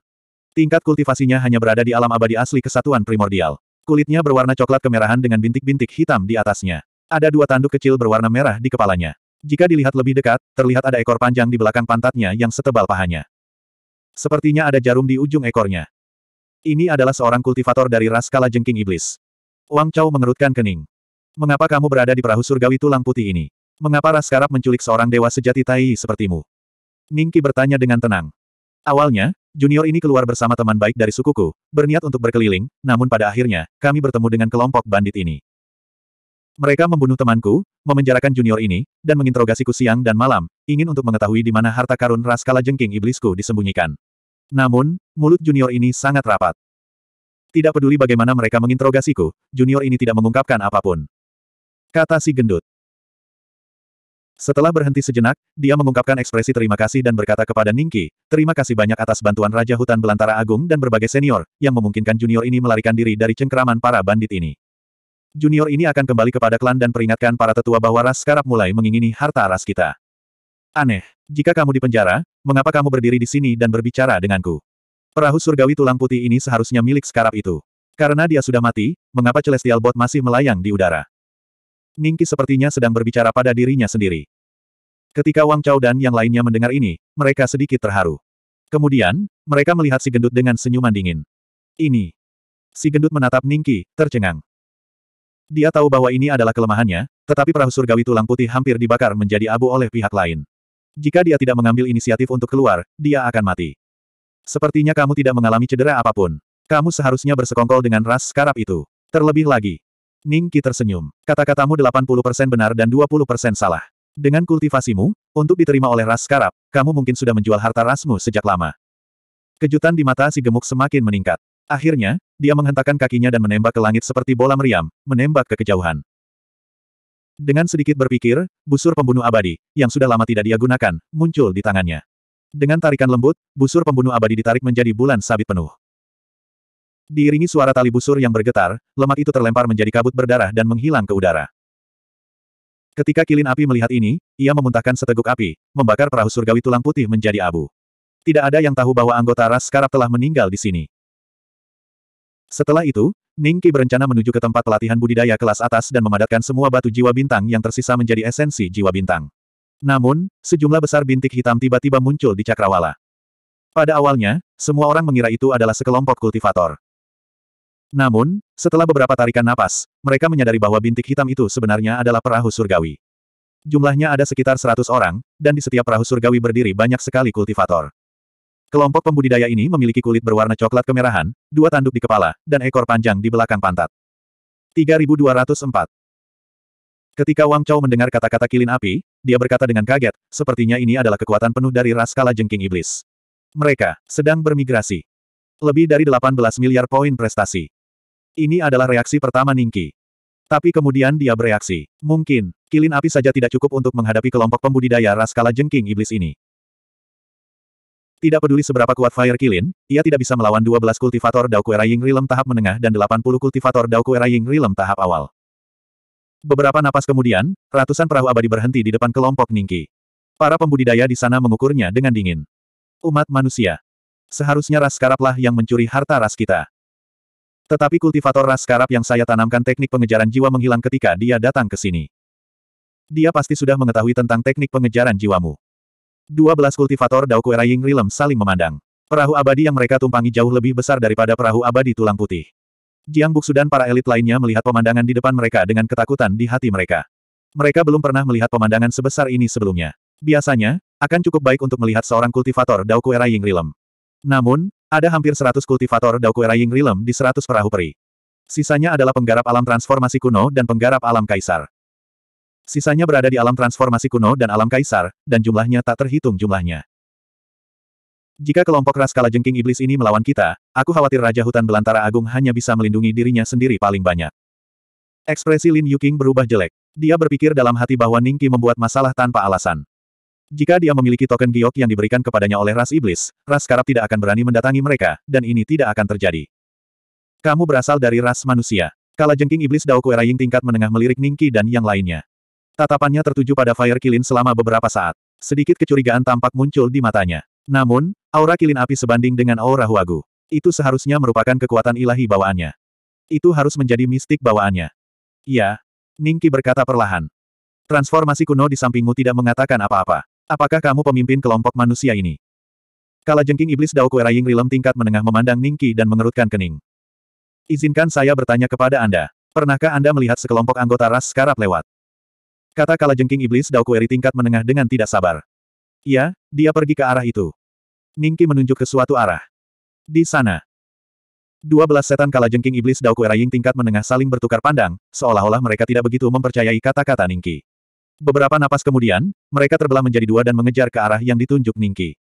Speaker 1: Tingkat kultivasinya hanya berada di alam abadi asli kesatuan primordial. Kulitnya berwarna coklat kemerahan dengan bintik-bintik hitam di atasnya. Ada dua tanduk kecil berwarna merah di kepalanya. Jika dilihat lebih dekat, terlihat ada ekor panjang di belakang pantatnya yang setebal pahanya. Sepertinya ada jarum di ujung ekornya. Ini adalah seorang kultivator dari ras kala jengking iblis. Wang Chao mengerutkan kening. Mengapa kamu berada di perahu surgawi tulang putih ini? Mengapa Raskarap menculik seorang dewa sejati Tai sepertimu? Ningki bertanya dengan tenang. Awalnya, junior ini keluar bersama teman baik dari sukuku, berniat untuk berkeliling, namun pada akhirnya, kami bertemu dengan kelompok bandit ini. Mereka membunuh temanku, memenjarakan junior ini, dan menginterogasiku siang dan malam, ingin untuk mengetahui di mana harta karun Raskala Jengking Iblisku disembunyikan. Namun, mulut junior ini sangat rapat. Tidak peduli bagaimana mereka menginterogasiku, junior ini tidak mengungkapkan apapun. Kata si gendut. Setelah berhenti sejenak, dia mengungkapkan ekspresi terima kasih dan berkata kepada Ningki, terima kasih banyak atas bantuan Raja Hutan Belantara Agung dan berbagai senior, yang memungkinkan junior ini melarikan diri dari cengkeraman para bandit ini. Junior ini akan kembali kepada klan dan peringatkan para tetua bahwa ras sekarang mulai mengingini harta ras kita. Aneh. Jika kamu dipenjara, mengapa kamu berdiri di sini dan berbicara denganku? Perahu surgawi tulang putih ini seharusnya milik skarab itu. Karena dia sudah mati, mengapa Celestial Bot masih melayang di udara? Ningki sepertinya sedang berbicara pada dirinya sendiri. Ketika Wang Chao dan yang lainnya mendengar ini, mereka sedikit terharu. Kemudian, mereka melihat si gendut dengan senyuman dingin. Ini. Si gendut menatap Ningki, tercengang. Dia tahu bahwa ini adalah kelemahannya, tetapi perahu surgawi tulang putih hampir dibakar menjadi abu oleh pihak lain. Jika dia tidak mengambil inisiatif untuk keluar, dia akan mati. Sepertinya kamu tidak mengalami cedera apapun. Kamu seharusnya bersekongkol dengan ras skarab itu. Terlebih lagi. Ning Qi tersenyum. Kata-katamu 80% benar dan 20% salah. Dengan kultivasimu, untuk diterima oleh ras skarab, kamu mungkin sudah menjual harta rasmu sejak lama. Kejutan di mata si gemuk semakin meningkat. Akhirnya, dia menghentakkan kakinya dan menembak ke langit seperti bola meriam, menembak ke kejauhan. Dengan sedikit berpikir, busur pembunuh abadi, yang sudah lama tidak dia gunakan, muncul di tangannya. Dengan tarikan lembut, busur pembunuh abadi ditarik menjadi bulan sabit penuh. Diiringi suara tali busur yang bergetar, lemak itu terlempar menjadi kabut berdarah dan menghilang ke udara. Ketika kilin api melihat ini, ia memuntahkan seteguk api, membakar perahu surgawi tulang putih menjadi abu. Tidak ada yang tahu bahwa anggota ras Karab telah meninggal di sini. Setelah itu, Ningki berencana menuju ke tempat pelatihan budidaya kelas atas dan memadatkan semua batu jiwa bintang yang tersisa menjadi esensi jiwa bintang. Namun, sejumlah besar bintik hitam tiba-tiba muncul di cakrawala. Pada awalnya, semua orang mengira itu adalah sekelompok kultivator. Namun, setelah beberapa tarikan napas, mereka menyadari bahwa bintik hitam itu sebenarnya adalah perahu surgawi. Jumlahnya ada sekitar 100 orang, dan di setiap perahu surgawi berdiri banyak sekali kultivator. Kelompok pembudidaya ini memiliki kulit berwarna coklat kemerahan, dua tanduk di kepala, dan ekor panjang di belakang pantat. 3204 Ketika Wang Chao mendengar kata-kata kilin api, dia berkata dengan kaget, sepertinya ini adalah kekuatan penuh dari ras kala jengking iblis. Mereka sedang bermigrasi. Lebih dari 18 miliar poin prestasi. Ini adalah reaksi pertama Ningki. Tapi kemudian dia bereaksi. Mungkin, kilin api saja tidak cukup untuk menghadapi kelompok pembudidaya ras kala jengking iblis ini. Tidak peduli seberapa kuat Fire Kilin, ia tidak bisa melawan 12 kultivator Daoku Ying rilem tahap menengah dan 80 kultivator Daoku Ying rilem tahap awal. Beberapa napas kemudian, ratusan perahu abadi berhenti di depan kelompok Ningki. Para pembudidaya di sana mengukurnya dengan dingin. Umat manusia. Seharusnya ras karaplah yang mencuri harta ras kita. Tetapi kultivator ras karap yang saya tanamkan teknik pengejaran jiwa menghilang ketika dia datang ke sini. Dia pasti sudah mengetahui tentang teknik pengejaran jiwamu. Dua belas kultivator Daoku Eraying Rilem saling memandang. Perahu abadi yang mereka tumpangi jauh lebih besar daripada perahu abadi tulang putih. Jiang Buksu dan para elit lainnya melihat pemandangan di depan mereka dengan ketakutan di hati mereka. Mereka belum pernah melihat pemandangan sebesar ini sebelumnya. Biasanya, akan cukup baik untuk melihat seorang kultivator Dao Era Ying Rilem. Namun, ada hampir 100 kultivator Dao Era Ying Rilem di 100 perahu peri. Sisanya adalah penggarap alam transformasi kuno dan penggarap alam kaisar. Sisanya berada di alam transformasi kuno dan alam kaisar, dan jumlahnya tak terhitung jumlahnya. Jika kelompok ras kala jengking iblis ini melawan kita, aku khawatir Raja Hutan Belantara Agung hanya bisa melindungi dirinya sendiri paling banyak. Ekspresi Lin Yuqing berubah jelek. Dia berpikir dalam hati bahwa Ningki membuat masalah tanpa alasan. Jika dia memiliki token giok yang diberikan kepadanya oleh ras iblis, ras karab tidak akan berani mendatangi mereka, dan ini tidak akan terjadi. Kamu berasal dari ras manusia. Kala jengking iblis Dao Kueraying tingkat menengah melirik Ningki dan yang lainnya. Tatapannya tertuju pada Fire Kilin selama beberapa saat. Sedikit kecurigaan tampak muncul di matanya. Namun, Aura kilin api sebanding dengan aura Huagu. Itu seharusnya merupakan kekuatan ilahi bawaannya. Itu harus menjadi mistik bawaannya. Ya, Ningki berkata perlahan. Transformasi kuno di sampingmu tidak mengatakan apa-apa. Apakah kamu pemimpin kelompok manusia ini? Kala jengking iblis Dao Kueraying Rilem tingkat menengah memandang Ningki dan mengerutkan kening. Izinkan saya bertanya kepada Anda. Pernahkah Anda melihat sekelompok anggota ras skarab lewat? Kata kala jengking iblis Dao Kueri tingkat menengah dengan tidak sabar. Ya, dia pergi ke arah itu. Ningki menunjuk ke suatu arah. Di sana. Dua belas setan kala jengking iblis Ku Eraying tingkat menengah saling bertukar pandang, seolah-olah mereka tidak begitu mempercayai kata-kata Ningki. Beberapa napas kemudian, mereka terbelah menjadi dua dan mengejar ke arah yang ditunjuk Ningki.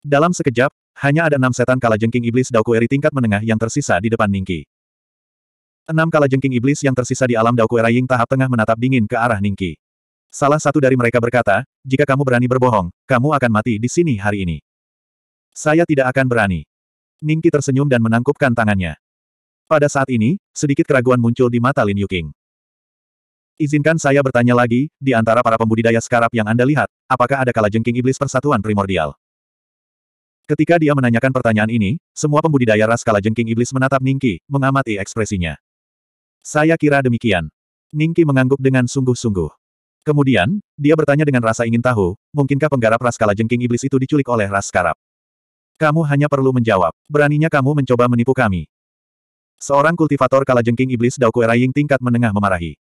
Speaker 1: Dalam sekejap, hanya ada enam setan kala jengking iblis Ku Eri tingkat menengah yang tersisa di depan Ningki. Enam kala jengking iblis yang tersisa di alam Ku Eraying tahap tengah menatap dingin ke arah Ningki. Salah satu dari mereka berkata, jika kamu berani berbohong, kamu akan mati di sini hari ini. Saya tidak akan berani. Ningki tersenyum dan menangkupkan tangannya. Pada saat ini, sedikit keraguan muncul di mata Lin Yuking. Izinkan saya bertanya lagi, di antara para pembudidaya skarab yang Anda lihat, apakah ada kalajengking iblis persatuan primordial? Ketika dia menanyakan pertanyaan ini, semua pembudidaya ras kalajengking iblis menatap Ningki, mengamati ekspresinya. Saya kira demikian. Ningki mengangguk dengan sungguh-sungguh. Kemudian, dia bertanya dengan rasa ingin tahu, mungkinkah penggarap ras kalajengking iblis itu diculik oleh ras skarab? Kamu hanya perlu menjawab. Beraninya kamu mencoba menipu kami. Seorang kultivator kala jengking iblis Daokue Raiying tingkat menengah memarahi.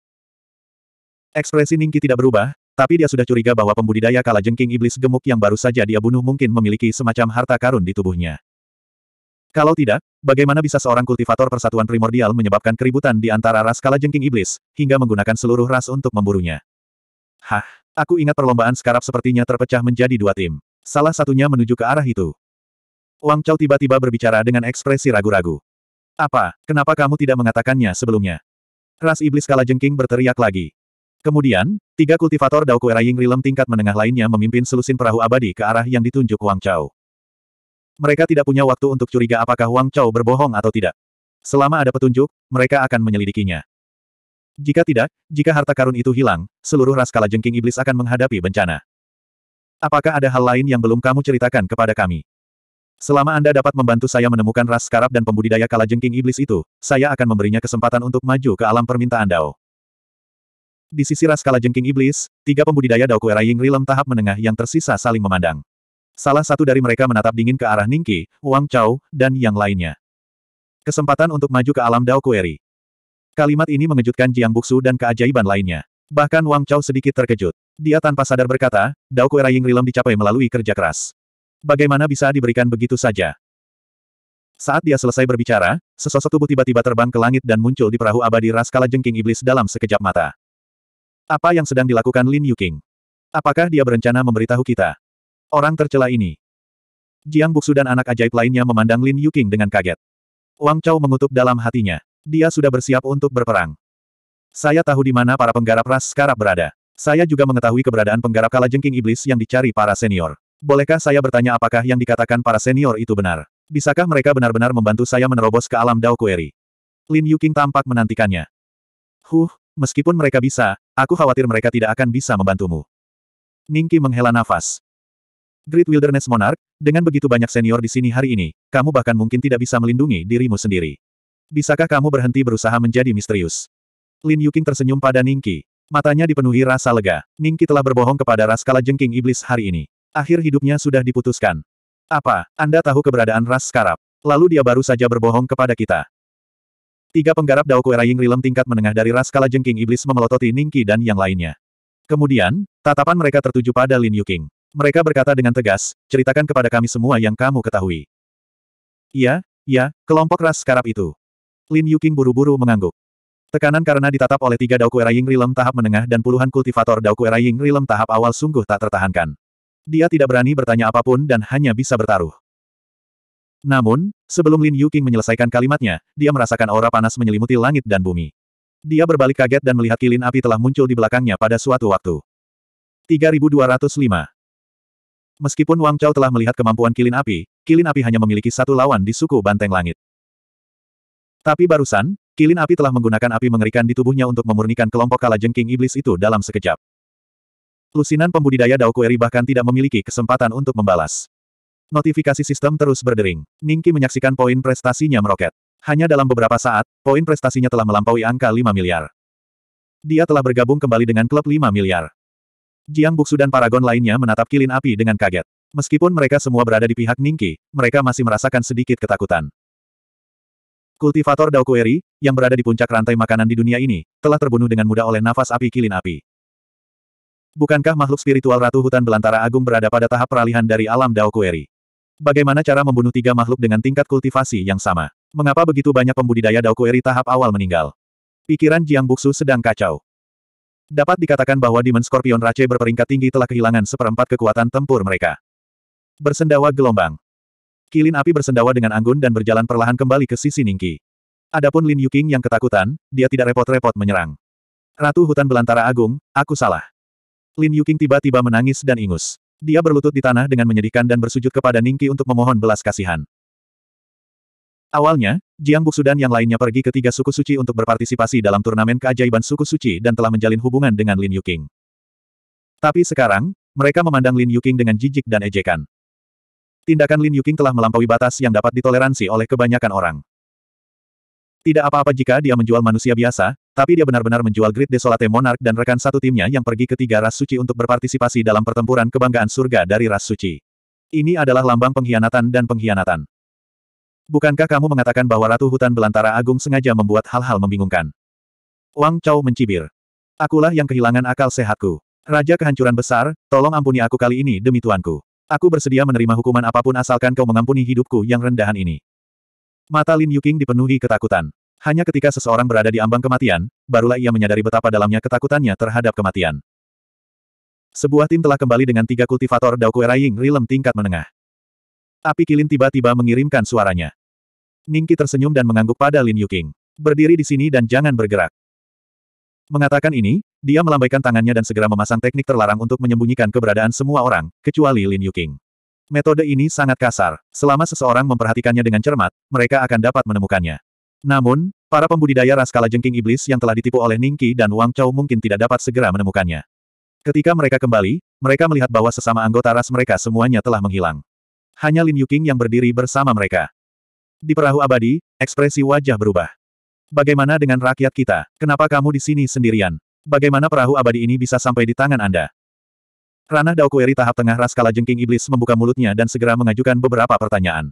Speaker 1: Ekspresi Ningki tidak berubah, tapi dia sudah curiga bahwa pembudidaya kala jengking iblis gemuk yang baru saja dia bunuh mungkin memiliki semacam harta karun di tubuhnya. Kalau tidak, bagaimana bisa seorang kultivator persatuan primordial menyebabkan keributan di antara ras kala jengking iblis, hingga menggunakan seluruh ras untuk memburunya? Hah, aku ingat perlombaan sekarap sepertinya terpecah menjadi dua tim. Salah satunya menuju ke arah itu. Wang Chao tiba-tiba berbicara dengan ekspresi ragu-ragu. Apa, kenapa kamu tidak mengatakannya sebelumnya? Ras iblis kala jengking berteriak lagi. Kemudian, tiga kultivator Dao Ying Rilem tingkat menengah lainnya memimpin selusin perahu abadi ke arah yang ditunjuk Wang Chao. Mereka tidak punya waktu untuk curiga apakah Wang Chao berbohong atau tidak. Selama ada petunjuk, mereka akan menyelidikinya. Jika tidak, jika harta karun itu hilang, seluruh ras kala jengking iblis akan menghadapi bencana. Apakah ada hal lain yang belum kamu ceritakan kepada kami? Selama Anda dapat membantu saya menemukan ras karab dan pembudidaya kalajengking iblis itu, saya akan memberinya kesempatan untuk maju ke alam permintaan Dao. Di sisi ras kalajengking iblis, tiga pembudidaya Dao Kuera Ying Rilem tahap menengah yang tersisa saling memandang. Salah satu dari mereka menatap dingin ke arah Ningki, Wang Chao, dan yang lainnya. Kesempatan untuk maju ke alam Dao Kueri. Kalimat ini mengejutkan Jiang Buksu dan keajaiban lainnya. Bahkan Wang Chao sedikit terkejut. Dia tanpa sadar berkata, Dao Kuera Ying Rilem dicapai melalui kerja keras. Bagaimana bisa diberikan begitu saja? Saat dia selesai berbicara, sesosok tubuh tiba-tiba terbang ke langit dan muncul di perahu abadi Raskala Jengking Iblis dalam sekejap mata. Apa yang sedang dilakukan Lin Yuking? Apakah dia berencana memberitahu kita? Orang tercela ini. Jiang Buksu dan anak ajaib lainnya memandang Lin Yuking dengan kaget. Wang Chao mengutuk dalam hatinya. Dia sudah bersiap untuk berperang. Saya tahu di mana para penggarap ras sekarang berada. Saya juga mengetahui keberadaan penggarap kala jengking iblis yang dicari para senior. Bolehkah saya bertanya apakah yang dikatakan para senior itu benar? Bisakah mereka benar-benar membantu saya menerobos ke alam Dao Query? Lin Yuking tampak menantikannya. Huh, meskipun mereka bisa, aku khawatir mereka tidak akan bisa membantumu. Ningki menghela nafas. Great Wilderness Monarch, dengan begitu banyak senior di sini hari ini, kamu bahkan mungkin tidak bisa melindungi dirimu sendiri. Bisakah kamu berhenti berusaha menjadi misterius? Lin Yuking tersenyum pada Ningki. Matanya dipenuhi rasa lega. Ningki telah berbohong kepada Raskala Jengking Iblis hari ini. Akhir hidupnya sudah diputuskan. Apa, Anda tahu keberadaan ras skarab? Lalu dia baru saja berbohong kepada kita. Tiga penggarap Dao Kueraying Rilem tingkat menengah dari ras kala jengking iblis memelototi Ningki dan yang lainnya. Kemudian, tatapan mereka tertuju pada Lin Yuking. Mereka berkata dengan tegas, ceritakan kepada kami semua yang kamu ketahui. Iya, iya, kelompok ras skarab itu. Lin Yuking buru-buru mengangguk. Tekanan karena ditatap oleh tiga Dao Kueraying Rilem tahap menengah dan puluhan kultivator Dao Kueraying Rilem tahap awal sungguh tak tertahankan. Dia tidak berani bertanya apapun dan hanya bisa bertaruh. Namun, sebelum Lin Yuking menyelesaikan kalimatnya, dia merasakan aura panas menyelimuti langit dan bumi. Dia berbalik kaget dan melihat kilin api telah muncul di belakangnya pada suatu waktu. 3205 Meskipun Wang Chao telah melihat kemampuan kilin api, kilin api hanya memiliki satu lawan di suku Banteng Langit. Tapi barusan, kilin api telah menggunakan api mengerikan di tubuhnya untuk memurnikan kelompok kala jengking iblis itu dalam sekejap. Lusinan pembudidaya Daokueri bahkan tidak memiliki kesempatan untuk membalas. Notifikasi sistem terus berdering. Ningki menyaksikan poin prestasinya meroket. Hanya dalam beberapa saat, poin prestasinya telah melampaui angka 5 miliar. Dia telah bergabung kembali dengan klub 5 miliar. Jiang Buksu dan Paragon lainnya menatap kilin api dengan kaget. Meskipun mereka semua berada di pihak Ningki, mereka masih merasakan sedikit ketakutan. Kultivator Daokueri, yang berada di puncak rantai makanan di dunia ini, telah terbunuh dengan mudah oleh nafas api kilin api. Bukankah makhluk spiritual Ratu Hutan Belantara Agung berada pada tahap peralihan dari alam Dao Kueri? Bagaimana cara membunuh tiga makhluk dengan tingkat kultivasi yang sama? Mengapa begitu banyak pembudidaya Dao Kueri tahap awal meninggal? Pikiran Jiang Buksu sedang kacau. Dapat dikatakan bahwa Demon Scorpion Rache berperingkat tinggi telah kehilangan seperempat kekuatan tempur mereka. Bersendawa gelombang. Kilin api bersendawa dengan anggun dan berjalan perlahan kembali ke sisi Ningki. Adapun Lin Yuking yang ketakutan, dia tidak repot-repot menyerang. Ratu Hutan Belantara Agung, aku salah. Lin Yuking tiba-tiba menangis dan ingus. Dia berlutut di tanah dengan menyedihkan dan bersujud kepada Ningki untuk memohon belas kasihan. Awalnya, Jiang Buksu dan yang lainnya pergi ke tiga suku suci untuk berpartisipasi dalam turnamen keajaiban suku suci dan telah menjalin hubungan dengan Lin Yuking. Tapi sekarang, mereka memandang Lin Yuking dengan jijik dan ejekan. Tindakan Lin Yuking telah melampaui batas yang dapat ditoleransi oleh kebanyakan orang. Tidak apa-apa jika dia menjual manusia biasa, tapi dia benar-benar menjual Grid Desolate Monarch dan rekan satu timnya yang pergi ke tiga ras suci untuk berpartisipasi dalam pertempuran kebanggaan surga dari ras suci. Ini adalah lambang pengkhianatan dan pengkhianatan. Bukankah kamu mengatakan bahwa Ratu Hutan Belantara Agung sengaja membuat hal-hal membingungkan? Wang Chao mencibir. Akulah yang kehilangan akal sehatku. Raja kehancuran besar, tolong ampuni aku kali ini demi tuanku. Aku bersedia menerima hukuman apapun asalkan kau mengampuni hidupku yang rendahan ini. Mata Lin Yuking dipenuhi ketakutan. Hanya ketika seseorang berada di ambang kematian, barulah ia menyadari betapa dalamnya ketakutannya terhadap kematian. Sebuah tim telah kembali dengan tiga kultivator Daokue Raiying Rilem tingkat menengah. Api Kilin tiba-tiba mengirimkan suaranya. Ningki tersenyum dan mengangguk pada Lin Yuking. Berdiri di sini dan jangan bergerak. Mengatakan ini, dia melambaikan tangannya dan segera memasang teknik terlarang untuk menyembunyikan keberadaan semua orang, kecuali Lin Yuking. Metode ini sangat kasar. Selama seseorang memperhatikannya dengan cermat, mereka akan dapat menemukannya. Namun, para pembudidaya kala jengking iblis yang telah ditipu oleh Ningki dan Wang Chao mungkin tidak dapat segera menemukannya. Ketika mereka kembali, mereka melihat bahwa sesama anggota ras mereka semuanya telah menghilang. Hanya Lin Yuking yang berdiri bersama mereka. Di perahu abadi, ekspresi wajah berubah. Bagaimana dengan rakyat kita? Kenapa kamu di sini sendirian? Bagaimana perahu abadi ini bisa sampai di tangan Anda? Ranah Daokueri tahap tengah kala jengking iblis membuka mulutnya dan segera mengajukan beberapa pertanyaan.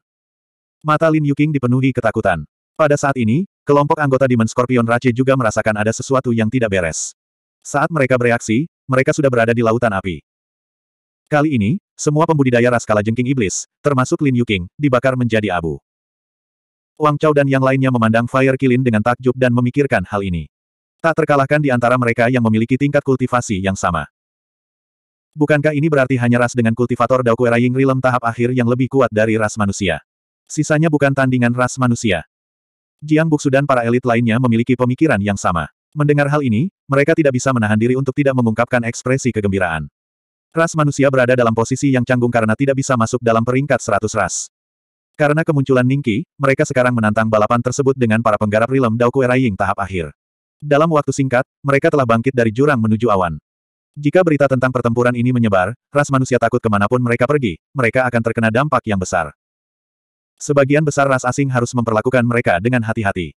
Speaker 1: Mata Lin Yuking dipenuhi ketakutan. Pada saat ini, kelompok anggota Demon Scorpion Rache juga merasakan ada sesuatu yang tidak beres. Saat mereka bereaksi, mereka sudah berada di lautan api. Kali ini, semua pembudidaya Raskala Jengking Iblis, termasuk Lin Yuking, dibakar menjadi abu. Wang Chao dan yang lainnya memandang Fire Kilin dengan takjub dan memikirkan hal ini. Tak terkalahkan di antara mereka yang memiliki tingkat kultivasi yang sama. Bukankah ini berarti hanya ras dengan kultivator Daokuera Ying Rilem tahap akhir yang lebih kuat dari ras manusia? Sisanya bukan tandingan ras manusia. Jiang Buksu dan para elit lainnya memiliki pemikiran yang sama. Mendengar hal ini, mereka tidak bisa menahan diri untuk tidak mengungkapkan ekspresi kegembiraan. Ras manusia berada dalam posisi yang canggung karena tidak bisa masuk dalam peringkat 100 ras. Karena kemunculan Ningki, mereka sekarang menantang balapan tersebut dengan para penggarap rilem Dao Kue Raiying tahap akhir. Dalam waktu singkat, mereka telah bangkit dari jurang menuju awan. Jika berita tentang pertempuran ini menyebar, ras manusia takut kemanapun mereka pergi, mereka akan terkena dampak yang besar. Sebagian besar ras asing harus memperlakukan mereka dengan hati-hati.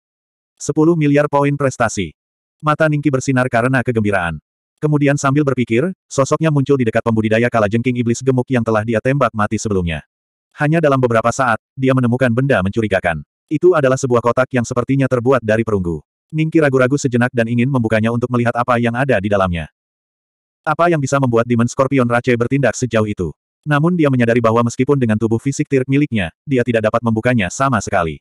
Speaker 1: 10 miliar poin prestasi. Mata Ningki bersinar karena kegembiraan. Kemudian sambil berpikir, sosoknya muncul di dekat pembudidaya kala jengking iblis gemuk yang telah dia tembak mati sebelumnya. Hanya dalam beberapa saat, dia menemukan benda mencurigakan. Itu adalah sebuah kotak yang sepertinya terbuat dari perunggu. Ningki ragu-ragu sejenak dan ingin membukanya untuk melihat apa yang ada di dalamnya. Apa yang bisa membuat Demon Scorpion Rache bertindak sejauh itu? Namun dia menyadari bahwa meskipun dengan tubuh fisik tirik miliknya, dia tidak dapat membukanya sama sekali.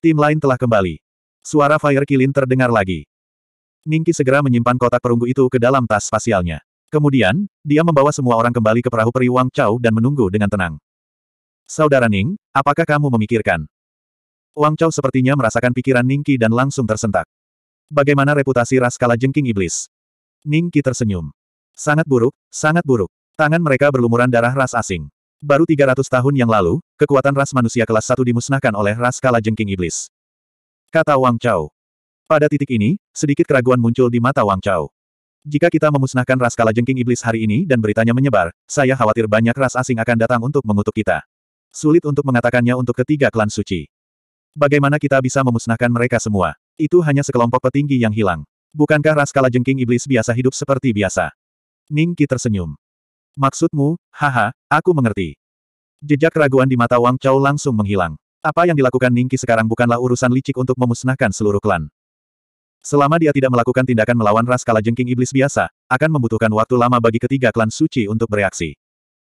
Speaker 1: Tim lain telah kembali. Suara Fire Kilin terdengar lagi. Ningki segera menyimpan kotak perunggu itu ke dalam tas spasialnya. Kemudian, dia membawa semua orang kembali ke perahu periwang Wang Chao dan menunggu dengan tenang. Saudara Ning, apakah kamu memikirkan? Wang Chao sepertinya merasakan pikiran Ningki dan langsung tersentak. Bagaimana reputasi Raskala Jengking Iblis? Ningki tersenyum. Sangat buruk, sangat buruk. Tangan mereka berlumuran darah ras asing. Baru 300 tahun yang lalu, kekuatan ras manusia kelas 1 dimusnahkan oleh ras kala jengking iblis. Kata Wang Chao. Pada titik ini, sedikit keraguan muncul di mata Wang Chao. Jika kita memusnahkan ras kala jengking iblis hari ini dan beritanya menyebar, saya khawatir banyak ras asing akan datang untuk mengutuk kita. Sulit untuk mengatakannya untuk ketiga klan suci. Bagaimana kita bisa memusnahkan mereka semua? Itu hanya sekelompok petinggi yang hilang. Bukankah ras kala jengking iblis biasa hidup seperti biasa? Ning Qi tersenyum. Maksudmu, haha, aku mengerti. Jejak keraguan di mata Wang Chao langsung menghilang. Apa yang dilakukan Ningki sekarang bukanlah urusan licik untuk memusnahkan seluruh klan. Selama dia tidak melakukan tindakan melawan ras kala jengking iblis biasa, akan membutuhkan waktu lama bagi ketiga klan suci untuk bereaksi.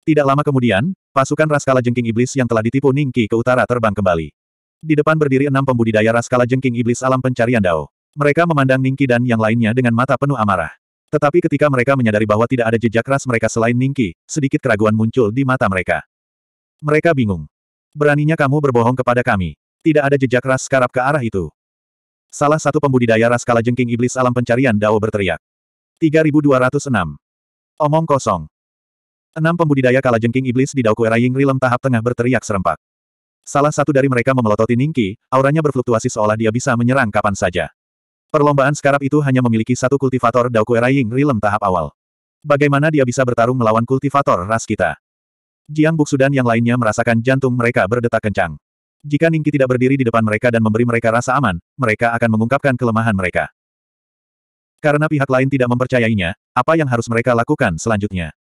Speaker 1: Tidak lama kemudian, pasukan ras kala jengking iblis yang telah ditipu Ningki ke utara terbang kembali. Di depan berdiri enam pembudidaya ras kala jengking iblis alam pencarian Dao. Mereka memandang Ningki dan yang lainnya dengan mata penuh amarah. Tetapi ketika mereka menyadari bahwa tidak ada jejak ras mereka selain Ningki, sedikit keraguan muncul di mata mereka. Mereka bingung. Beraninya kamu berbohong kepada kami. Tidak ada jejak ras karab ke arah itu. Salah satu pembudidaya ras kala jengking iblis alam pencarian Dao berteriak. 3206. Omong kosong. Enam pembudidaya kala jengking iblis di Dao Ying Rilem tahap tengah berteriak serempak. Salah satu dari mereka memelototi Ningki, auranya berfluktuasi seolah dia bisa menyerang kapan saja. Perlombaan skarab itu hanya memiliki satu kultivator Daokuera Ying Rilem tahap awal. Bagaimana dia bisa bertarung melawan kultivator ras kita? Jiang Buksu dan yang lainnya merasakan jantung mereka berdetak kencang. Jika Ningki tidak berdiri di depan mereka dan memberi mereka rasa aman, mereka akan mengungkapkan kelemahan mereka. Karena pihak lain tidak mempercayainya, apa yang harus mereka lakukan selanjutnya?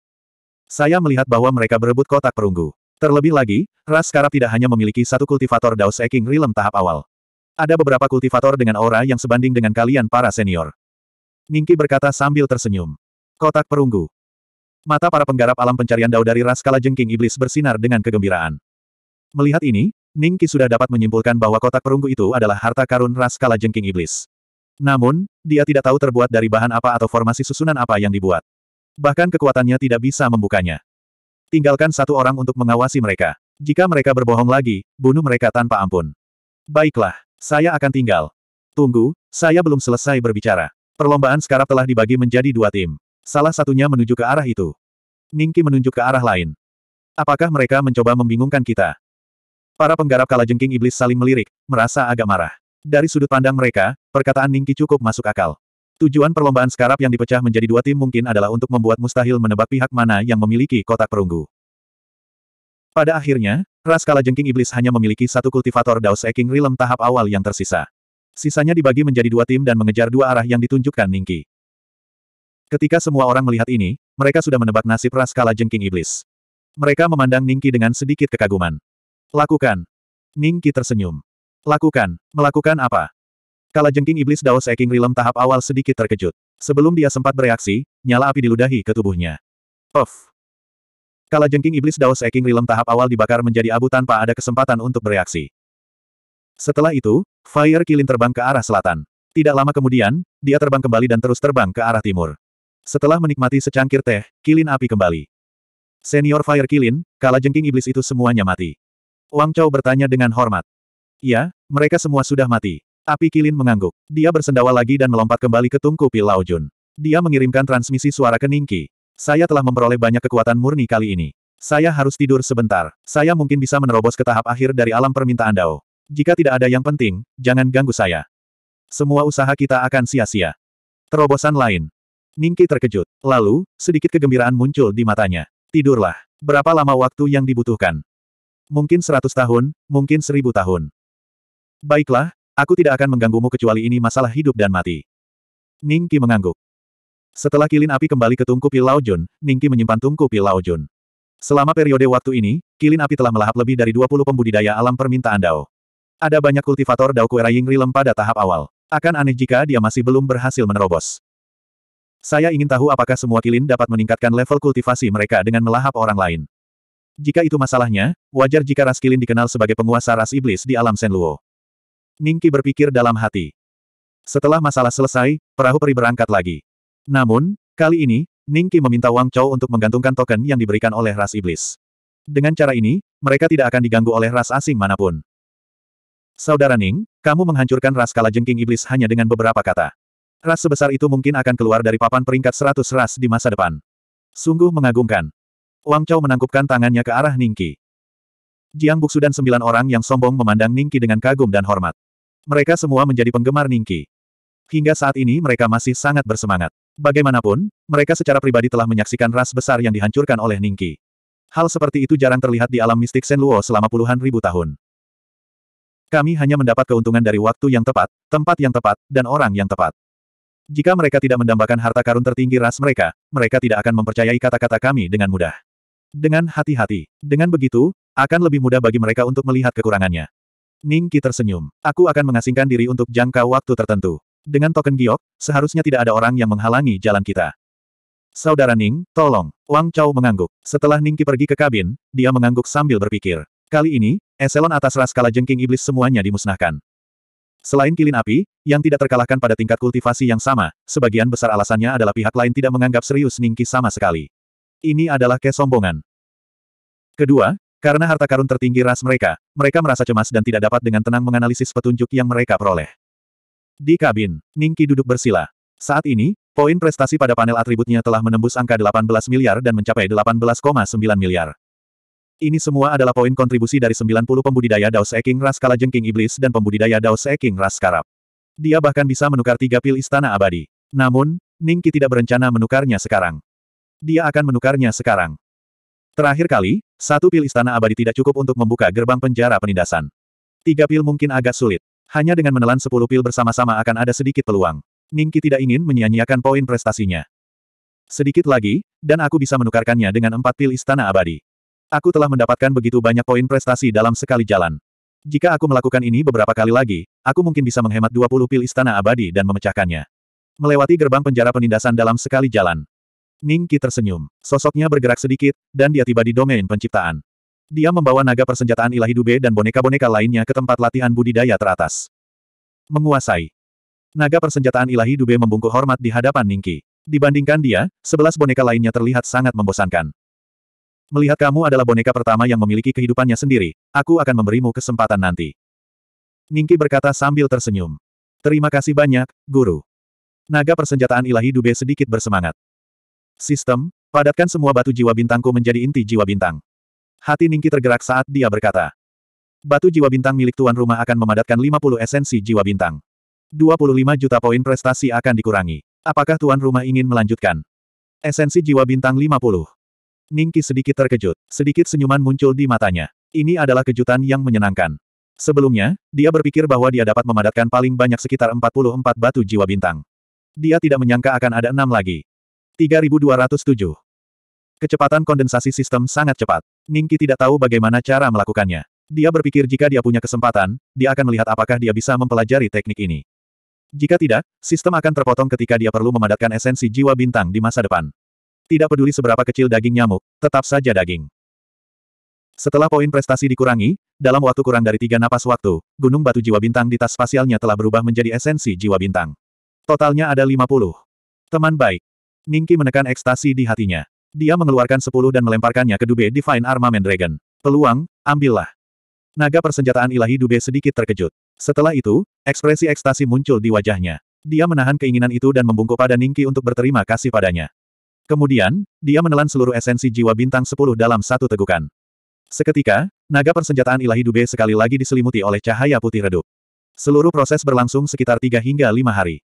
Speaker 1: Saya melihat bahwa mereka berebut kotak perunggu. Terlebih lagi, ras skarab tidak hanya memiliki satu kultivator Daos Eking Rilem tahap awal. Ada beberapa kultivator dengan aura yang sebanding dengan kalian para senior. Ningki berkata sambil tersenyum. Kotak perunggu. Mata para penggarap alam pencarian dao dari ras kala jengking iblis bersinar dengan kegembiraan. Melihat ini, Ningki sudah dapat menyimpulkan bahwa kotak perunggu itu adalah harta karun ras kala jengking iblis. Namun, dia tidak tahu terbuat dari bahan apa atau formasi susunan apa yang dibuat. Bahkan kekuatannya tidak bisa membukanya. Tinggalkan satu orang untuk mengawasi mereka. Jika mereka berbohong lagi, bunuh mereka tanpa ampun. Baiklah. Saya akan tinggal. Tunggu, saya belum selesai berbicara. Perlombaan sekarang telah dibagi menjadi dua tim. Salah satunya menuju ke arah itu. Ningki menunjuk ke arah lain. Apakah mereka mencoba membingungkan kita? Para penggarap kalajengking iblis saling melirik, merasa agak marah. Dari sudut pandang mereka, perkataan Ningki cukup masuk akal. Tujuan perlombaan skarab yang dipecah menjadi dua tim mungkin adalah untuk membuat mustahil menebak pihak mana yang memiliki kotak perunggu. Pada akhirnya, Ras kala jengking iblis hanya memiliki satu kultivator Daos Eking Rilem tahap awal yang tersisa. Sisanya dibagi menjadi dua tim dan mengejar dua arah yang ditunjukkan Ningki. Ketika semua orang melihat ini, mereka sudah menebak nasib ras kala jengking iblis. Mereka memandang Ningki dengan sedikit kekaguman. Lakukan. Ningki tersenyum. Lakukan. Melakukan apa? Kala jengking iblis Daos Eking Rilem tahap awal sedikit terkejut. Sebelum dia sempat bereaksi, nyala api diludahi ke tubuhnya. Off. Kala jengking iblis Dao Seking Rilem tahap awal dibakar menjadi abu tanpa ada kesempatan untuk bereaksi. Setelah itu, Fire Kilin terbang ke arah selatan. Tidak lama kemudian, dia terbang kembali dan terus terbang ke arah timur. Setelah menikmati secangkir teh, Kilin api kembali. Senior Fire Kilin, kala jengking iblis itu semuanya mati. Wang Chao bertanya dengan hormat. Ya, mereka semua sudah mati. Api Kilin mengangguk. Dia bersendawa lagi dan melompat kembali ke tungku Pil Jun. Dia mengirimkan transmisi suara ke Ningki. Saya telah memperoleh banyak kekuatan murni kali ini. Saya harus tidur sebentar. Saya mungkin bisa menerobos ke tahap akhir dari alam permintaan Dao. Jika tidak ada yang penting, jangan ganggu saya. Semua usaha kita akan sia-sia. Terobosan lain. Ningki terkejut. Lalu, sedikit kegembiraan muncul di matanya. Tidurlah. Berapa lama waktu yang dibutuhkan? Mungkin seratus tahun, mungkin seribu tahun. Baiklah, aku tidak akan mengganggumu kecuali ini masalah hidup dan mati. Ningki mengangguk. Setelah kilin api kembali ke tungku Pilau Jun, Ningki menyimpan tungku Pilau Jun. Selama periode waktu ini, kilin api telah melahap lebih dari 20 pembudidaya alam permintaan Dao. Ada banyak kultivator Dao Kuera Yingri pada tahap awal. Akan aneh jika dia masih belum berhasil menerobos. Saya ingin tahu apakah semua kilin dapat meningkatkan level kultivasi mereka dengan melahap orang lain. Jika itu masalahnya, wajar jika ras kilin dikenal sebagai penguasa ras iblis di alam Senluo. Ningki berpikir dalam hati. Setelah masalah selesai, perahu peri berangkat lagi. Namun, kali ini, Ning Qi meminta Wang Chou untuk menggantungkan token yang diberikan oleh ras iblis. Dengan cara ini, mereka tidak akan diganggu oleh ras asing manapun. Saudara Ning, kamu menghancurkan ras kala jengking iblis hanya dengan beberapa kata. Ras sebesar itu mungkin akan keluar dari papan peringkat 100 ras di masa depan. Sungguh mengagumkan. Wang Chou menangkupkan tangannya ke arah Ning Qi. Jiang Buksu dan sembilan orang yang sombong memandang Ning Qi dengan kagum dan hormat. Mereka semua menjadi penggemar Ning Qi. Hingga saat ini mereka masih sangat bersemangat. Bagaimanapun, mereka secara pribadi telah menyaksikan ras besar yang dihancurkan oleh Ningki. Hal seperti itu jarang terlihat di alam mistik Senluo selama puluhan ribu tahun. Kami hanya mendapat keuntungan dari waktu yang tepat, tempat yang tepat, dan orang yang tepat. Jika mereka tidak mendambakan harta karun tertinggi ras mereka, mereka tidak akan mempercayai kata-kata kami dengan mudah. Dengan hati-hati. Dengan begitu, akan lebih mudah bagi mereka untuk melihat kekurangannya. Ningki tersenyum. Aku akan mengasingkan diri untuk jangka waktu tertentu. Dengan token giok, seharusnya tidak ada orang yang menghalangi jalan kita. Saudara Ning, tolong. Wang Chao mengangguk. Setelah Ningki pergi ke kabin, dia mengangguk sambil berpikir. Kali ini, eselon atas raskala jengking iblis semuanya dimusnahkan. Selain kilin api, yang tidak terkalahkan pada tingkat kultivasi yang sama, sebagian besar alasannya adalah pihak lain tidak menganggap serius Ningki sama sekali. Ini adalah kesombongan. Kedua, karena harta karun tertinggi ras mereka, mereka merasa cemas dan tidak dapat dengan tenang menganalisis petunjuk yang mereka peroleh. Di kabin, Ningki duduk bersila. Saat ini, poin prestasi pada panel atributnya telah menembus angka 18 miliar dan mencapai 18,9 miliar. Ini semua adalah poin kontribusi dari 90 pembudidaya Dao Seeking Ras Kala Jengking Iblis dan pembudidaya Dao Seeking Ras Karab. Dia bahkan bisa menukar tiga pil istana abadi. Namun, Ningki tidak berencana menukarnya sekarang. Dia akan menukarnya sekarang. Terakhir kali, satu pil istana abadi tidak cukup untuk membuka gerbang penjara penindasan. Tiga pil mungkin agak sulit. Hanya dengan menelan sepuluh pil bersama-sama akan ada sedikit peluang. Ningki tidak ingin menyia-nyiakan poin prestasinya. Sedikit lagi, dan aku bisa menukarkannya dengan empat pil istana abadi. Aku telah mendapatkan begitu banyak poin prestasi dalam sekali jalan. Jika aku melakukan ini beberapa kali lagi, aku mungkin bisa menghemat 20 pil istana abadi dan memecahkannya. Melewati gerbang penjara penindasan dalam sekali jalan. Ningki tersenyum. Sosoknya bergerak sedikit, dan dia tiba di domain penciptaan. Dia membawa naga persenjataan ilahi Dube dan boneka-boneka lainnya ke tempat latihan budidaya teratas. Menguasai. Naga persenjataan ilahi Dube membungkuk hormat di hadapan Ningki. Dibandingkan dia, sebelas boneka lainnya terlihat sangat membosankan. Melihat kamu adalah boneka pertama yang memiliki kehidupannya sendiri, aku akan memberimu kesempatan nanti. Ningki berkata sambil tersenyum. Terima kasih banyak, guru. Naga persenjataan ilahi Dube sedikit bersemangat. Sistem, padatkan semua batu jiwa bintangku menjadi inti jiwa bintang. Hati Ningki tergerak saat dia berkata. Batu jiwa bintang milik tuan rumah akan memadatkan 50 esensi jiwa bintang. 25 juta poin prestasi akan dikurangi. Apakah tuan rumah ingin melanjutkan? Esensi jiwa bintang 50. Ningki sedikit terkejut. Sedikit senyuman muncul di matanya. Ini adalah kejutan yang menyenangkan. Sebelumnya, dia berpikir bahwa dia dapat memadatkan paling banyak sekitar 44 batu jiwa bintang. Dia tidak menyangka akan ada enam lagi. 3207. Kecepatan kondensasi sistem sangat cepat. Ningki tidak tahu bagaimana cara melakukannya. Dia berpikir jika dia punya kesempatan, dia akan melihat apakah dia bisa mempelajari teknik ini. Jika tidak, sistem akan terpotong ketika dia perlu memadatkan esensi jiwa bintang di masa depan. Tidak peduli seberapa kecil daging nyamuk, tetap saja daging. Setelah poin prestasi dikurangi, dalam waktu kurang dari tiga napas waktu, gunung batu jiwa bintang di tas spasialnya telah berubah menjadi esensi jiwa bintang. Totalnya ada 50. Teman baik. Ningki menekan ekstasi di hatinya. Dia mengeluarkan sepuluh dan melemparkannya ke Dube Divine Armament Dragon. Peluang, ambillah. Naga persenjataan ilahi Dube sedikit terkejut. Setelah itu, ekspresi ekstasi muncul di wajahnya. Dia menahan keinginan itu dan membungkuk pada Ningki untuk berterima kasih padanya. Kemudian, dia menelan seluruh esensi jiwa bintang sepuluh dalam satu tegukan. Seketika, naga persenjataan ilahi Dube sekali lagi diselimuti oleh cahaya putih redup. Seluruh proses berlangsung sekitar tiga hingga lima hari.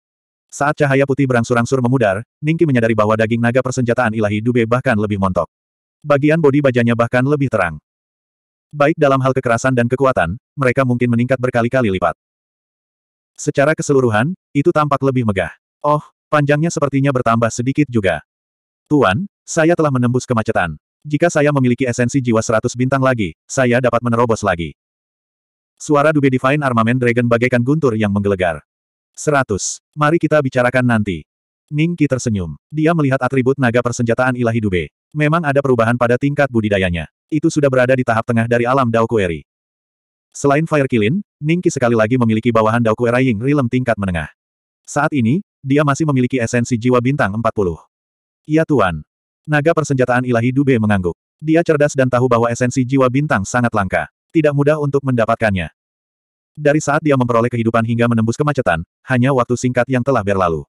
Speaker 1: Saat cahaya putih berangsur-angsur memudar, Ningki menyadari bahwa daging naga persenjataan ilahi Dube bahkan lebih montok. Bagian bodi bajanya bahkan lebih terang. Baik dalam hal kekerasan dan kekuatan, mereka mungkin meningkat berkali-kali lipat. Secara keseluruhan, itu tampak lebih megah. Oh, panjangnya sepertinya bertambah sedikit juga. Tuan, saya telah menembus kemacetan. Jika saya memiliki esensi jiwa seratus bintang lagi, saya dapat menerobos lagi. Suara Dube Divine Armament Dragon bagaikan guntur yang menggelegar. Seratus. Mari kita bicarakan nanti. Ning Qi tersenyum. Dia melihat atribut naga persenjataan ilahi Dube. Memang ada perubahan pada tingkat budidayanya. Itu sudah berada di tahap tengah dari alam Dao Kueri. Selain Fire Kilin, Qi sekali lagi memiliki bawahan Dao Daokuera Ying Rilem tingkat menengah. Saat ini, dia masih memiliki esensi jiwa bintang 40. Ya Tuan. Naga persenjataan ilahi Dube mengangguk. Dia cerdas dan tahu bahwa esensi jiwa bintang sangat langka. Tidak mudah untuk mendapatkannya. Dari saat dia memperoleh kehidupan hingga menembus kemacetan, hanya waktu singkat yang telah berlalu.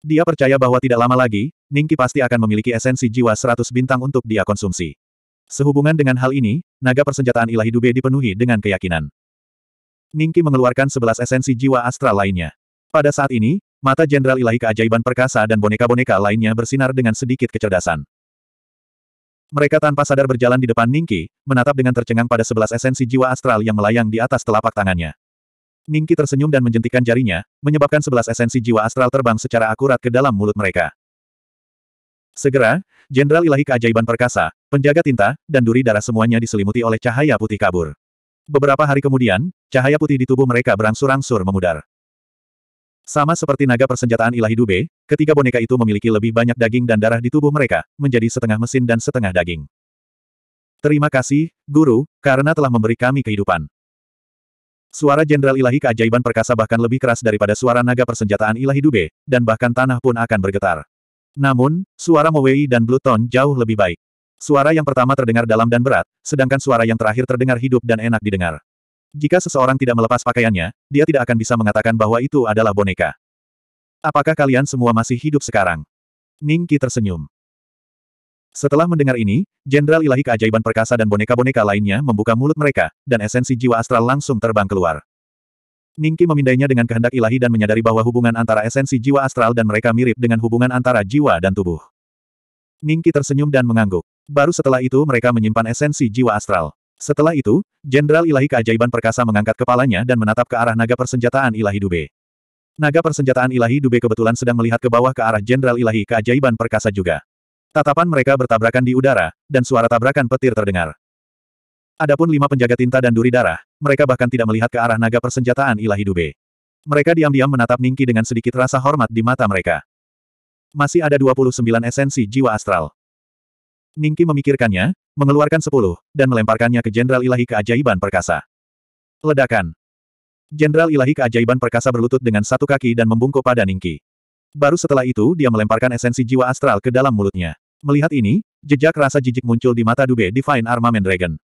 Speaker 1: Dia percaya bahwa tidak lama lagi, Ningki pasti akan memiliki esensi jiwa seratus bintang untuk dia konsumsi. Sehubungan dengan hal ini, naga persenjataan ilahi Dube dipenuhi dengan keyakinan. Ningki mengeluarkan sebelas esensi jiwa astral lainnya. Pada saat ini, mata Jenderal Ilahi Keajaiban Perkasa dan boneka-boneka lainnya bersinar dengan sedikit kecerdasan. Mereka tanpa sadar berjalan di depan Ningki, menatap dengan tercengang pada sebelas esensi jiwa astral yang melayang di atas telapak tangannya. Ningki tersenyum dan menjentikan jarinya, menyebabkan sebelas esensi jiwa astral terbang secara akurat ke dalam mulut mereka. Segera, Jenderal Ilahi Keajaiban Perkasa, penjaga tinta, dan duri darah semuanya diselimuti oleh cahaya putih kabur. Beberapa hari kemudian, cahaya putih di tubuh mereka berangsur-angsur memudar. Sama seperti naga persenjataan ilahi Dube, ketiga boneka itu memiliki lebih banyak daging dan darah di tubuh mereka, menjadi setengah mesin dan setengah daging. Terima kasih, Guru, karena telah memberi kami kehidupan. Suara Jenderal Ilahi Keajaiban Perkasa bahkan lebih keras daripada suara naga persenjataan Ilahi Dube, dan bahkan tanah pun akan bergetar. Namun, suara Mowei dan Bluton jauh lebih baik. Suara yang pertama terdengar dalam dan berat, sedangkan suara yang terakhir terdengar hidup dan enak didengar. Jika seseorang tidak melepas pakaiannya, dia tidak akan bisa mengatakan bahwa itu adalah boneka. Apakah kalian semua masih hidup sekarang? Ning tersenyum. Setelah mendengar ini, Jenderal Ilahi Keajaiban Perkasa dan boneka-boneka lainnya membuka mulut mereka, dan esensi jiwa astral langsung terbang keluar. Ningki memindainya dengan kehendak ilahi dan menyadari bahwa hubungan antara esensi jiwa astral dan mereka mirip dengan hubungan antara jiwa dan tubuh. Ningki tersenyum dan mengangguk. Baru setelah itu mereka menyimpan esensi jiwa astral. Setelah itu, Jenderal Ilahi Keajaiban Perkasa mengangkat kepalanya dan menatap ke arah naga persenjataan Ilahi Dube. Naga persenjataan Ilahi Dube kebetulan sedang melihat ke bawah ke arah Jenderal Ilahi Keajaiban Perkasa juga. Tatapan mereka bertabrakan di udara, dan suara tabrakan petir terdengar. Adapun lima penjaga tinta dan duri darah, mereka bahkan tidak melihat ke arah naga persenjataan Ilahi Dube. Mereka diam-diam menatap Ningki dengan sedikit rasa hormat di mata mereka. Masih ada 29 esensi jiwa astral. Ningki memikirkannya, mengeluarkan sepuluh, dan melemparkannya ke Jenderal Ilahi Keajaiban Perkasa. Ledakan. Jenderal Ilahi Keajaiban Perkasa berlutut dengan satu kaki dan membungkuk pada Ningki. Baru setelah itu dia melemparkan esensi jiwa astral ke dalam mulutnya. Melihat ini, jejak rasa jijik muncul di mata Dube Divine Armament Dragon.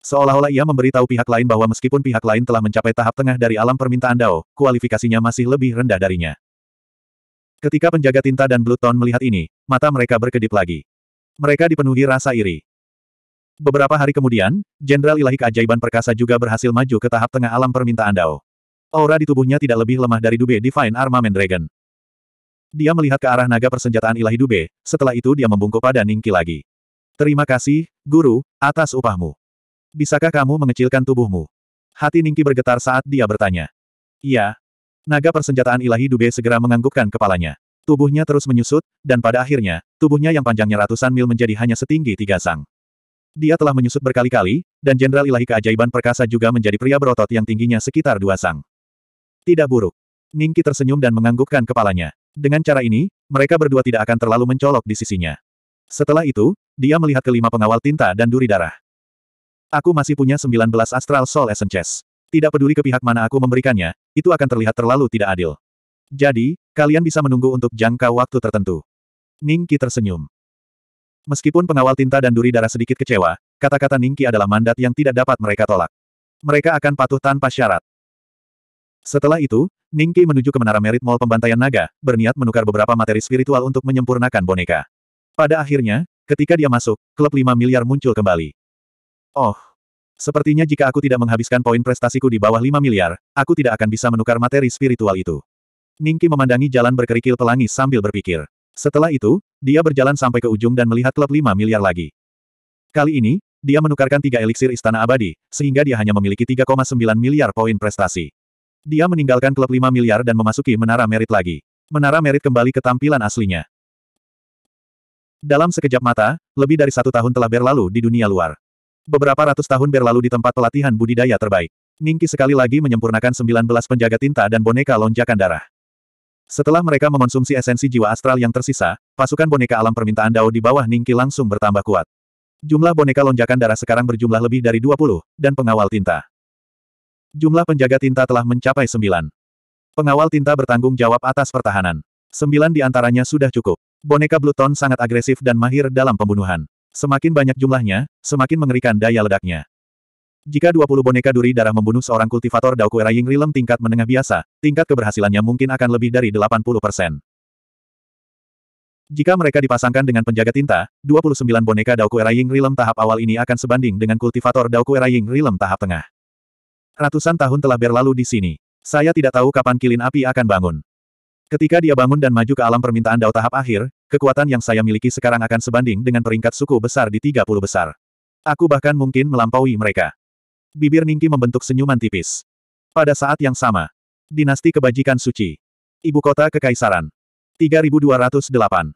Speaker 1: Seolah-olah ia memberitahu pihak lain bahwa meskipun pihak lain telah mencapai tahap tengah dari alam permintaan Dao, kualifikasinya masih lebih rendah darinya. Ketika penjaga tinta dan Bluton melihat ini, mata mereka berkedip lagi mereka dipenuhi rasa iri. Beberapa hari kemudian, Jenderal Ilahi Keajaiban Perkasa juga berhasil maju ke tahap tengah alam permintaan Dao. Aura di tubuhnya tidak lebih lemah dari Dube Divine Armament Dragon. Dia melihat ke arah naga persenjataan Ilahi Dube, setelah itu dia membungkuk pada Ningki lagi. Terima kasih, Guru, atas upahmu. Bisakah kamu mengecilkan tubuhmu? Hati Ningki bergetar saat dia bertanya. Iya. Naga persenjataan ilahi Dube segera menganggukkan kepalanya. Tubuhnya terus menyusut, dan pada akhirnya, tubuhnya yang panjangnya ratusan mil menjadi hanya setinggi tiga sang. Dia telah menyusut berkali-kali, dan Jenderal Ilahi Keajaiban Perkasa juga menjadi pria berotot yang tingginya sekitar dua sang. Tidak buruk. Ningki tersenyum dan menganggukkan kepalanya. Dengan cara ini, mereka berdua tidak akan terlalu mencolok di sisinya. Setelah itu, dia melihat kelima pengawal tinta dan duri darah. Aku masih punya 19 Astral Soul Essences. Tidak peduli ke pihak mana aku memberikannya, itu akan terlihat terlalu tidak adil. Jadi, Kalian bisa menunggu untuk jangka waktu tertentu. Ningki tersenyum. Meskipun pengawal tinta dan duri darah sedikit kecewa, kata-kata Ningki adalah mandat yang tidak dapat mereka tolak. Mereka akan patuh tanpa syarat. Setelah itu, Ningki menuju ke menara merit mall pembantaian naga, berniat menukar beberapa materi spiritual untuk menyempurnakan boneka. Pada akhirnya, ketika dia masuk, klub 5 miliar muncul kembali. Oh, sepertinya jika aku tidak menghabiskan poin prestasiku di bawah 5 miliar, aku tidak akan bisa menukar materi spiritual itu. Ningki memandangi jalan berkerikil pelangi sambil berpikir. Setelah itu, dia berjalan sampai ke ujung dan melihat klub 5 miliar lagi. Kali ini, dia menukarkan tiga eliksir istana abadi, sehingga dia hanya memiliki 3,9 miliar poin prestasi. Dia meninggalkan klub 5 miliar dan memasuki menara merit lagi. Menara merit kembali ke tampilan aslinya. Dalam sekejap mata, lebih dari satu tahun telah berlalu di dunia luar. Beberapa ratus tahun berlalu di tempat pelatihan budidaya terbaik. Ningki sekali lagi menyempurnakan 19 penjaga tinta dan boneka lonjakan darah. Setelah mereka mengonsumsi esensi jiwa astral yang tersisa, pasukan boneka alam permintaan Dao di bawah Ningki langsung bertambah kuat. Jumlah boneka lonjakan darah sekarang berjumlah lebih dari 20, dan pengawal tinta. Jumlah penjaga tinta telah mencapai 9. Pengawal tinta bertanggung jawab atas pertahanan. Sembilan di antaranya sudah cukup. Boneka Bluton sangat agresif dan mahir dalam pembunuhan. Semakin banyak jumlahnya, semakin mengerikan daya ledaknya. Jika 20 boneka duri darah membunuh seorang kultivator Daoku Era Ying Rilem tingkat menengah biasa, tingkat keberhasilannya mungkin akan lebih dari 80 persen. Jika mereka dipasangkan dengan penjaga tinta, 29 boneka Daoku Era Ying Rilem tahap awal ini akan sebanding dengan kultivator Daoku Era Ying Rilem tahap tengah. Ratusan tahun telah berlalu di sini. Saya tidak tahu kapan kilin api akan bangun. Ketika dia bangun dan maju ke alam permintaan Dao tahap akhir, kekuatan yang saya miliki sekarang akan sebanding dengan peringkat suku besar di 30 besar. Aku bahkan mungkin melampaui mereka bibir Ningki membentuk senyuman tipis. Pada saat yang sama, Dinasti Kebajikan Suci. Ibu Kota Kekaisaran. 3208.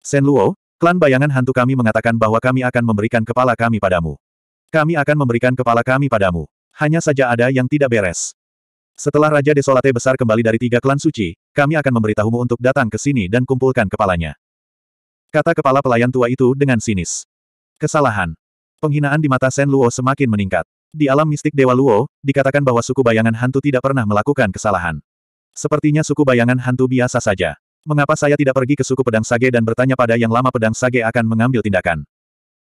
Speaker 1: Sen Luo, klan bayangan hantu kami mengatakan bahwa kami akan memberikan kepala kami padamu. Kami akan memberikan kepala kami padamu. Hanya saja ada yang tidak beres. Setelah Raja Desolate besar kembali dari tiga klan suci, kami akan memberitahumu untuk datang ke sini dan kumpulkan kepalanya. Kata kepala pelayan tua itu dengan sinis. Kesalahan. Penghinaan di mata Sen Luo semakin meningkat. Di alam mistik Dewa Luo, dikatakan bahwa suku bayangan hantu tidak pernah melakukan kesalahan. Sepertinya suku bayangan hantu biasa saja. Mengapa saya tidak pergi ke suku pedang sage dan bertanya pada yang lama pedang sage akan mengambil tindakan?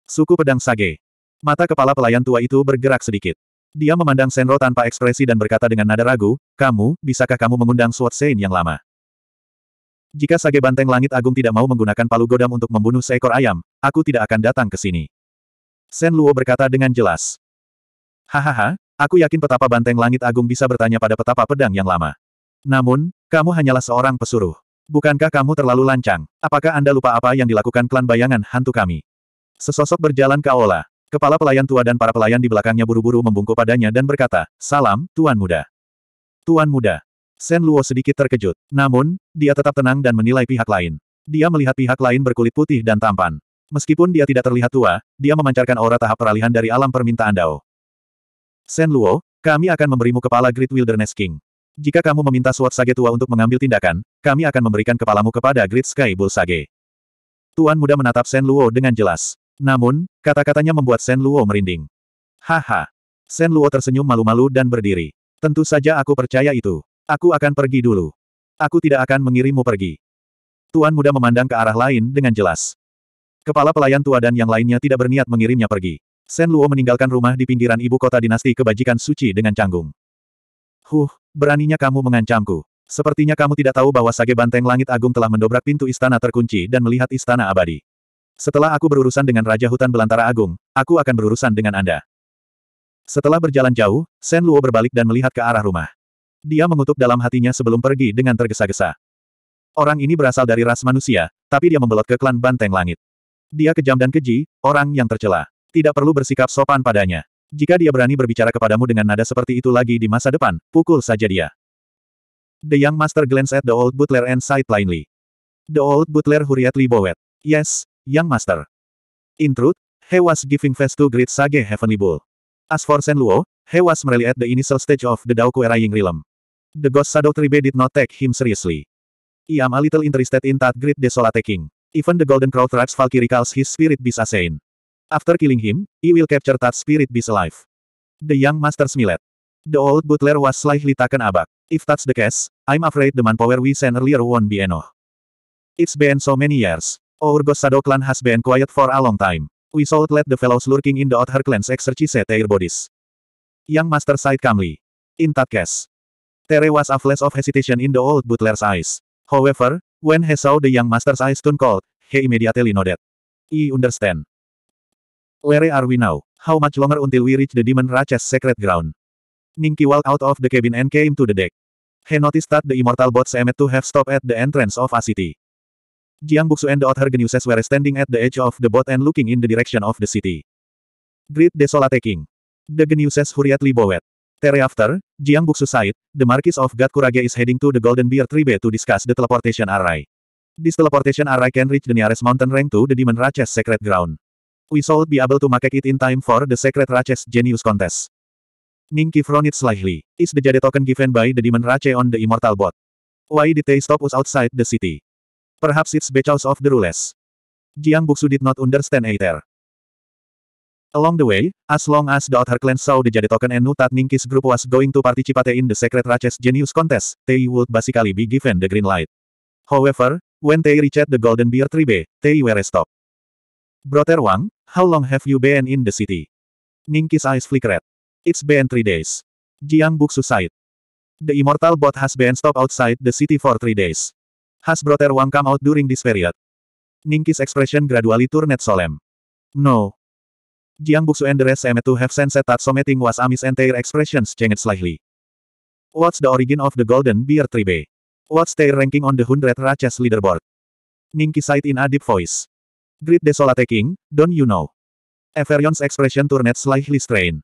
Speaker 1: Suku pedang sage. Mata kepala pelayan tua itu bergerak sedikit. Dia memandang Senro tanpa ekspresi dan berkata dengan nada ragu, kamu, bisakah kamu mengundang Sword Sein yang lama? Jika Sage Banteng Langit Agung tidak mau menggunakan palu godam untuk membunuh seekor ayam, aku tidak akan datang ke sini. Sen Luo berkata dengan jelas. Hahaha, aku yakin petapa banteng langit agung bisa bertanya pada petapa pedang yang lama. Namun, kamu hanyalah seorang pesuruh. Bukankah kamu terlalu lancang? Apakah Anda lupa apa yang dilakukan klan bayangan hantu kami? Sesosok berjalan ke aula. Kepala pelayan tua dan para pelayan di belakangnya buru-buru membungkuk padanya dan berkata, Salam, Tuan Muda. Tuan Muda. Sen Luo sedikit terkejut. Namun, dia tetap tenang dan menilai pihak lain. Dia melihat pihak lain berkulit putih dan tampan. Meskipun dia tidak terlihat tua, dia memancarkan aura tahap peralihan dari alam permintaan Dao. Sen Luo, kami akan memberimu kepala Great Wilderness King. Jika kamu meminta Sword Sage tua untuk mengambil tindakan, kami akan memberikan kepalamu kepada Great Sky Bull Sage. Tuan muda menatap Sen Luo dengan jelas. Namun, kata-katanya membuat Sen Luo merinding. Haha. Sen Luo tersenyum malu-malu dan berdiri. Tentu saja aku percaya itu. Aku akan pergi dulu. Aku tidak akan mengirimmu pergi. Tuan muda memandang ke arah lain dengan jelas. Kepala pelayan tua dan yang lainnya tidak berniat mengirimnya pergi. Sen Luo meninggalkan rumah di pinggiran ibu kota dinasti kebajikan suci dengan canggung. Huh, beraninya kamu mengancamku. Sepertinya kamu tidak tahu bahwa Sage Banteng Langit Agung telah mendobrak pintu istana terkunci dan melihat istana abadi. Setelah aku berurusan dengan Raja Hutan Belantara Agung, aku akan berurusan dengan Anda. Setelah berjalan jauh, Sen Luo berbalik dan melihat ke arah rumah. Dia mengutuk dalam hatinya sebelum pergi dengan tergesa-gesa. Orang ini berasal dari ras manusia, tapi dia membelot ke klan Banteng Langit. Dia kejam dan keji, orang yang tercela. Tidak perlu bersikap sopan padanya. Jika dia berani berbicara kepadamu dengan nada seperti itu lagi di masa depan, pukul saja dia. The young master glanced at the old butler and sighed plainly. The old butler hurriedly bowed. Yes, young master. In truth, he was giving face to great sage heavenly bull. As for Sen Luo, he was merely at the initial stage of the Dao era realm. The ghost shadow tribe did not take him seriously. I am a little interested in that great desolate king. Even the golden crow traps Valkyrie calls his spirit bisa sane. After killing him, he will capture that spirit beast alive. The young master smiled. The old butler was slightly taken aback. If that's the case, I'm afraid the manpower we sent earlier won't be enough. It's been so many years. Our Ghost Shadow clan has been quiet for a long time. We should let the fellows lurking in the outer clans exercise their bodies. Young master sighed calmly. In that case. There was a flash of hesitation in the old butler's eyes. However, When he saw the young master's eyes turn cold, he immediately nodded. I understand. Where are we now? How much longer until we reach the demon Rache's secret ground? Ningki walked out of the cabin and came to the deck. He noticed that the immortal boat seemed to have stopped at the entrance of a city. Jiang Buxu and the other geniuses were standing at the edge of the boat and looking in the direction of the city. Great desolate king. The geniuses hurriedly bowed. Thereafter, Jiang Buxu said, the Marquis of God Kurage is heading to the Golden Beer Tribe to discuss the teleportation array. This teleportation array can reach the nearest mountain rank to the Demon Raches Sacred Ground. We should be able to make it in time for the secret Raches Genius Contest. Ningki frowned slightly. Is the Jade token given by the Demon Rache on the Immortal Bot? Why did they stop us outside the city? Perhaps it's because of the rules. Jiang Buksu did not understand either. Along the way, as long as the other clan saw the Jade token and knew that Ningki's group was going to participate in the secret Ratchet's genius contest, they would basically be given the green light. However, when they reached the Golden Beer Tribe, they were stopped. Brother Wang, how long have you been in the city? Ningki's eyes flickered. It's been three days. Jiang Buksu sighed. The immortal bot has been stopped outside the city for three days. Has Brother Wang come out during this period? Ningki's expression gradually turned solemn. No, Jiang Buxu and the rest seemed to have sensed that something was amiss and their expressions changed slightly. What's the origin of the golden beer tribe? What's their ranking on the hundred Rajas leaderboard? Ningki sighed in a deep voice. Great desolate king, don't you know? Everion's expression turned slightly strained.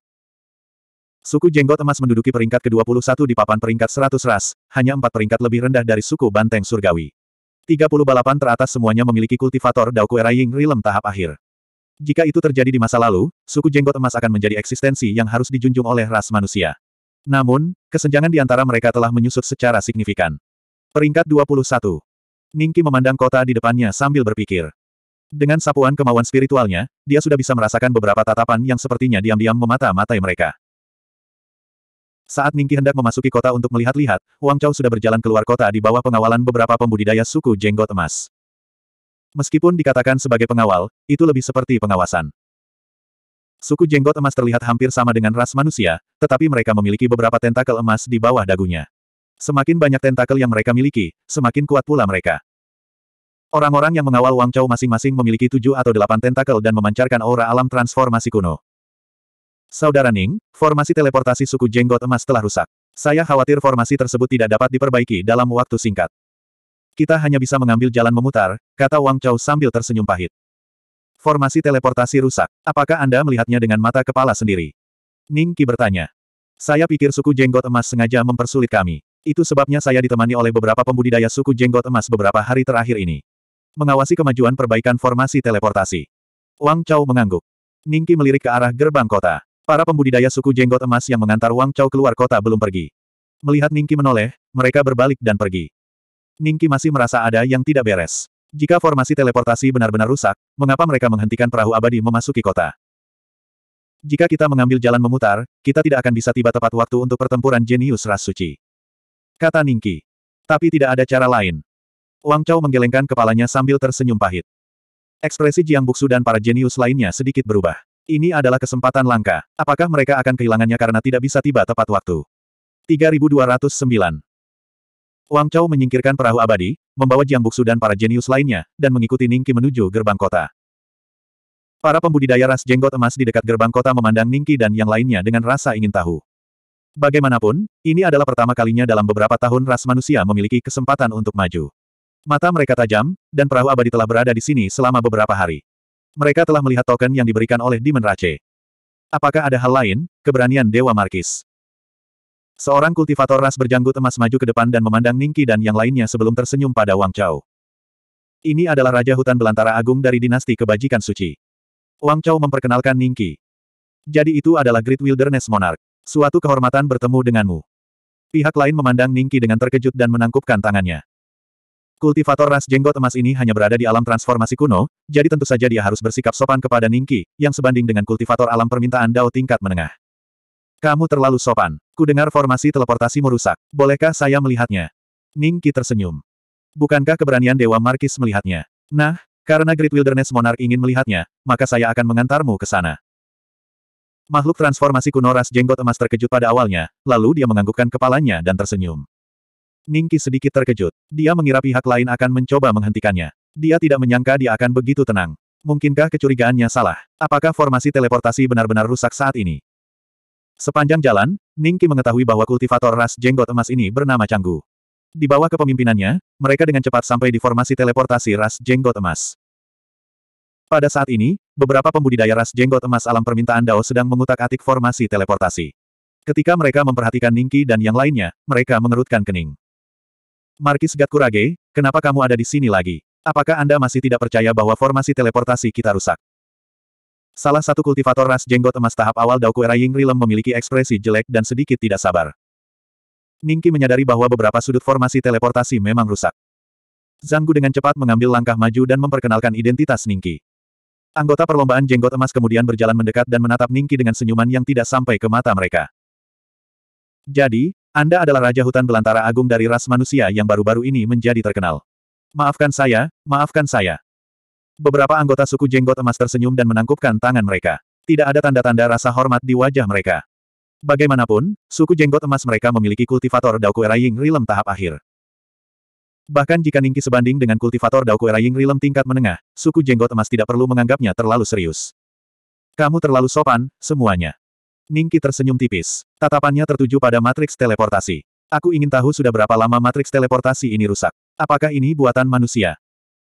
Speaker 1: Suku Jenggot Emas menduduki peringkat ke-21 di papan peringkat 100 ras, hanya empat peringkat lebih rendah dari suku Banteng Surgawi. 30 balapan teratas semuanya memiliki kultivator Dao Erying Realm tahap akhir. Jika itu terjadi di masa lalu, suku jenggot emas akan menjadi eksistensi yang harus dijunjung oleh ras manusia. Namun, kesenjangan di antara mereka telah menyusut secara signifikan. Peringkat 21. Ningki memandang kota di depannya sambil berpikir. Dengan sapuan kemauan spiritualnya, dia sudah bisa merasakan beberapa tatapan yang sepertinya diam-diam memata-matai mereka. Saat Ningki hendak memasuki kota untuk melihat-lihat, Wang Chao sudah berjalan keluar kota di bawah pengawalan beberapa pembudidaya suku jenggot emas. Meskipun dikatakan sebagai pengawal, itu lebih seperti pengawasan. Suku jenggot emas terlihat hampir sama dengan ras manusia, tetapi mereka memiliki beberapa tentakel emas di bawah dagunya. Semakin banyak tentakel yang mereka miliki, semakin kuat pula mereka. Orang-orang yang mengawal Wang Chao masing-masing memiliki tujuh atau delapan tentakel dan memancarkan aura alam transformasi kuno. Saudara Ning, formasi teleportasi suku jenggot emas telah rusak. Saya khawatir formasi tersebut tidak dapat diperbaiki dalam waktu singkat. Kita hanya bisa mengambil jalan memutar, kata Wang Chao sambil tersenyum pahit. Formasi teleportasi rusak. Apakah Anda melihatnya dengan mata kepala sendiri? Ning Qi bertanya. Saya pikir suku jenggot emas sengaja mempersulit kami. Itu sebabnya saya ditemani oleh beberapa pembudidaya suku jenggot emas beberapa hari terakhir ini. Mengawasi kemajuan perbaikan formasi teleportasi. Wang Chao mengangguk. Ning Qi melirik ke arah gerbang kota. Para pembudidaya suku jenggot emas yang mengantar Wang Chao keluar kota belum pergi. Melihat Ning Qi menoleh, mereka berbalik dan pergi. Ningki masih merasa ada yang tidak beres. Jika formasi teleportasi benar-benar rusak, mengapa mereka menghentikan perahu abadi memasuki kota? Jika kita mengambil jalan memutar, kita tidak akan bisa tiba tepat waktu untuk pertempuran jenius ras suci. Kata Ningki. Tapi tidak ada cara lain. Wang Chao menggelengkan kepalanya sambil tersenyum pahit. Ekspresi Jiang Buksu dan para jenius lainnya sedikit berubah. Ini adalah kesempatan langka. Apakah mereka akan kehilangannya karena tidak bisa tiba tepat waktu? 3209 Wang Chao menyingkirkan perahu abadi, membawa Jiang Buksu dan para jenius lainnya, dan mengikuti Ningki menuju gerbang kota. Para pembudidaya ras jenggot emas di dekat gerbang kota memandang Ningki dan yang lainnya dengan rasa ingin tahu. Bagaimanapun, ini adalah pertama kalinya dalam beberapa tahun ras manusia memiliki kesempatan untuk maju. Mata mereka tajam, dan perahu abadi telah berada di sini selama beberapa hari. Mereka telah melihat token yang diberikan oleh Demon Rache. Apakah ada hal lain, keberanian Dewa Markis? Seorang kultivator ras berjanggut emas maju ke depan dan memandang Ningki dan yang lainnya sebelum tersenyum pada Wang Chao. Ini adalah Raja Hutan Belantara Agung dari dinasti kebajikan suci. Wang Chao memperkenalkan Ningki. Jadi itu adalah Great Wilderness Monarch. Suatu kehormatan bertemu denganmu. Pihak lain memandang Ningki dengan terkejut dan menangkupkan tangannya. Kultivator ras jenggot emas ini hanya berada di alam transformasi kuno, jadi tentu saja dia harus bersikap sopan kepada Ningki, yang sebanding dengan kultivator alam permintaan Dao tingkat menengah. Kamu terlalu sopan. Aku dengar formasi teleportasi merusak. Bolehkah saya melihatnya? Ningki tersenyum. Bukankah keberanian Dewa Markis melihatnya? Nah, karena Great Wilderness Monarch ingin melihatnya, maka saya akan mengantarmu ke sana. Makhluk transformasi kuno ras jenggot emas terkejut pada awalnya, lalu dia menganggukkan kepalanya dan tersenyum. Ningki sedikit terkejut. Dia mengira pihak lain akan mencoba menghentikannya. Dia tidak menyangka dia akan begitu tenang. Mungkinkah kecurigaannya salah? Apakah formasi teleportasi benar-benar rusak saat ini? Sepanjang jalan, Ningki mengetahui bahwa kultivator ras jenggot emas ini bernama Canggu. Di bawah kepemimpinannya, mereka dengan cepat sampai di formasi teleportasi ras jenggot emas. Pada saat ini, beberapa pembudidaya ras jenggot emas alam permintaan Dao sedang mengutak-atik formasi teleportasi. Ketika mereka memperhatikan Ningki dan yang lainnya, mereka mengerutkan kening. Markis Gatkurage, kenapa kamu ada di sini lagi? Apakah Anda masih tidak percaya bahwa formasi teleportasi kita rusak? Salah satu kultivator ras jenggot emas tahap awal Kuera Ying Rilem memiliki ekspresi jelek dan sedikit tidak sabar. Ningki menyadari bahwa beberapa sudut formasi teleportasi memang rusak. Zanggu dengan cepat mengambil langkah maju dan memperkenalkan identitas Ningki. Anggota perlombaan jenggot emas kemudian berjalan mendekat dan menatap Ningki dengan senyuman yang tidak sampai ke mata mereka. Jadi, Anda adalah Raja Hutan Belantara Agung dari ras manusia yang baru-baru ini menjadi terkenal. Maafkan saya, maafkan saya. Beberapa anggota suku jenggot emas tersenyum dan menangkupkan tangan mereka. Tidak ada tanda-tanda rasa hormat di wajah mereka. Bagaimanapun, suku jenggot emas mereka memiliki kultivator Dao Era Ying Rilem tahap akhir. Bahkan jika Ningki sebanding dengan kultivator Dao Era Ying Rilem tingkat menengah, suku jenggot emas tidak perlu menganggapnya terlalu serius. Kamu terlalu sopan, semuanya. Ningki tersenyum tipis. Tatapannya tertuju pada matriks teleportasi. Aku ingin tahu sudah berapa lama matriks teleportasi ini rusak. Apakah ini buatan manusia?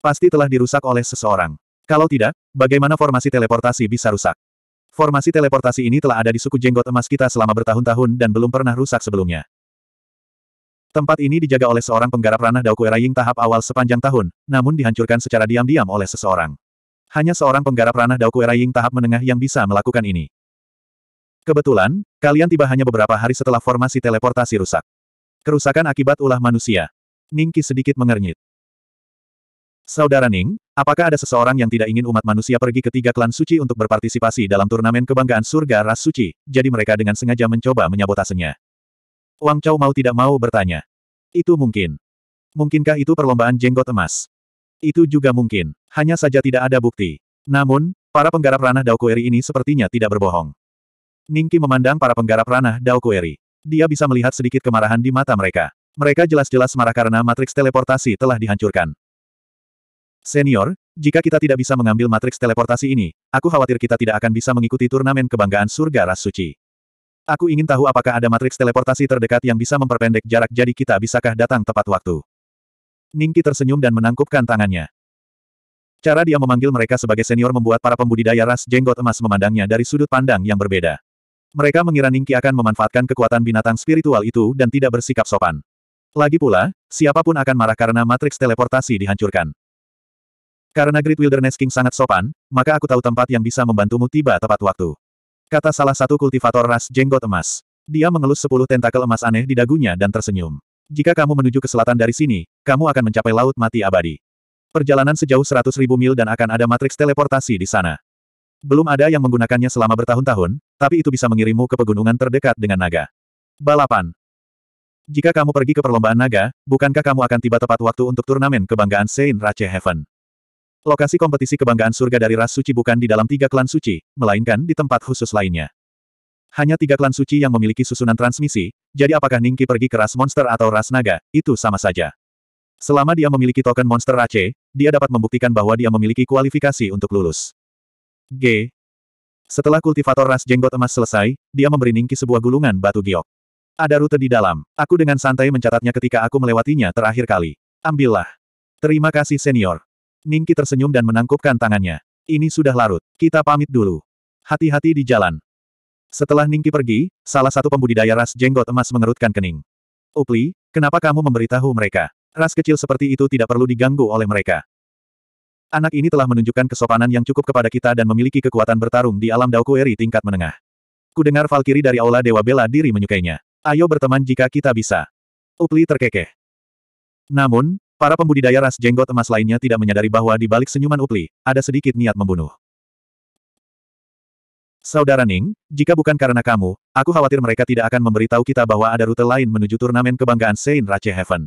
Speaker 1: Pasti telah dirusak oleh seseorang. Kalau tidak, bagaimana formasi teleportasi bisa rusak? Formasi teleportasi ini telah ada di suku jenggot emas kita selama bertahun-tahun dan belum pernah rusak sebelumnya. Tempat ini dijaga oleh seorang penggarap ranah Daoku Eraying tahap awal sepanjang tahun, namun dihancurkan secara diam-diam oleh seseorang. Hanya seorang penggarap ranah Daoku Eraying tahap menengah yang bisa melakukan ini. Kebetulan, kalian tiba hanya beberapa hari setelah formasi teleportasi rusak. Kerusakan akibat ulah manusia. Ningki sedikit mengernyit. Saudara Ning, apakah ada seseorang yang tidak ingin umat manusia pergi ke tiga klan suci untuk berpartisipasi dalam turnamen kebanggaan surga ras suci, jadi mereka dengan sengaja mencoba menyabotasenya? Wang Chao mau tidak mau bertanya. Itu mungkin. Mungkinkah itu perlombaan jenggot emas? Itu juga mungkin. Hanya saja tidak ada bukti. Namun, para penggarap ranah Daokueri ini sepertinya tidak berbohong. Ningki memandang para penggarap ranah Daokueri. Dia bisa melihat sedikit kemarahan di mata mereka. Mereka jelas-jelas marah karena matriks teleportasi telah dihancurkan. Senior, jika kita tidak bisa mengambil matriks teleportasi ini, aku khawatir kita tidak akan bisa mengikuti turnamen kebanggaan surga ras suci. Aku ingin tahu apakah ada matriks teleportasi terdekat yang bisa memperpendek jarak jadi kita bisakah datang tepat waktu. Ningki tersenyum dan menangkupkan tangannya. Cara dia memanggil mereka sebagai senior membuat para pembudidaya ras jenggot emas memandangnya dari sudut pandang yang berbeda. Mereka mengira Ningki akan memanfaatkan kekuatan binatang spiritual itu dan tidak bersikap sopan. Lagi pula, siapapun akan marah karena matriks teleportasi dihancurkan. Karena Great Wilderness King sangat sopan, maka aku tahu tempat yang bisa membantumu tiba tepat waktu. Kata salah satu kultivator ras jenggot emas. Dia mengelus sepuluh tentakel emas aneh di dagunya dan tersenyum. Jika kamu menuju ke selatan dari sini, kamu akan mencapai Laut Mati Abadi. Perjalanan sejauh seratus ribu mil dan akan ada matriks teleportasi di sana. Belum ada yang menggunakannya selama bertahun-tahun, tapi itu bisa mengirimmu ke pegunungan terdekat dengan naga. Balapan. Jika kamu pergi ke perlombaan naga, bukankah kamu akan tiba tepat waktu untuk turnamen kebanggaan Saint Rache Heaven? Lokasi kompetisi kebanggaan surga dari ras suci bukan di dalam tiga klan suci, melainkan di tempat khusus lainnya. Hanya tiga klan suci yang memiliki susunan transmisi, jadi apakah Ningki pergi ke ras monster atau ras naga, itu sama saja. Selama dia memiliki token monster Aceh, dia dapat membuktikan bahwa dia memiliki kualifikasi untuk lulus. G. Setelah kultivator ras jenggot emas selesai, dia memberi Ningki sebuah gulungan batu giok. Ada rute di dalam. Aku dengan santai mencatatnya ketika aku melewatinya terakhir kali. Ambillah. Terima kasih senior. Ningki tersenyum dan menangkupkan tangannya. Ini sudah larut. Kita pamit dulu. Hati-hati di jalan. Setelah Ningki pergi, salah satu pembudidaya ras jenggot emas mengerutkan kening. Upli, kenapa kamu memberitahu mereka? Ras kecil seperti itu tidak perlu diganggu oleh mereka. Anak ini telah menunjukkan kesopanan yang cukup kepada kita dan memiliki kekuatan bertarung di alam Daokueri tingkat menengah. Kudengar Valkyrie dari Aula Dewa Bela diri menyukainya. Ayo berteman jika kita bisa. Upli terkekeh. Namun, Para pembudidaya ras jenggot emas lainnya tidak menyadari bahwa di balik senyuman Upli, ada sedikit niat membunuh. Saudara Ning, jika bukan karena kamu, aku khawatir mereka tidak akan memberitahu kita bahwa ada rute lain menuju turnamen kebanggaan Saint Rache Heaven.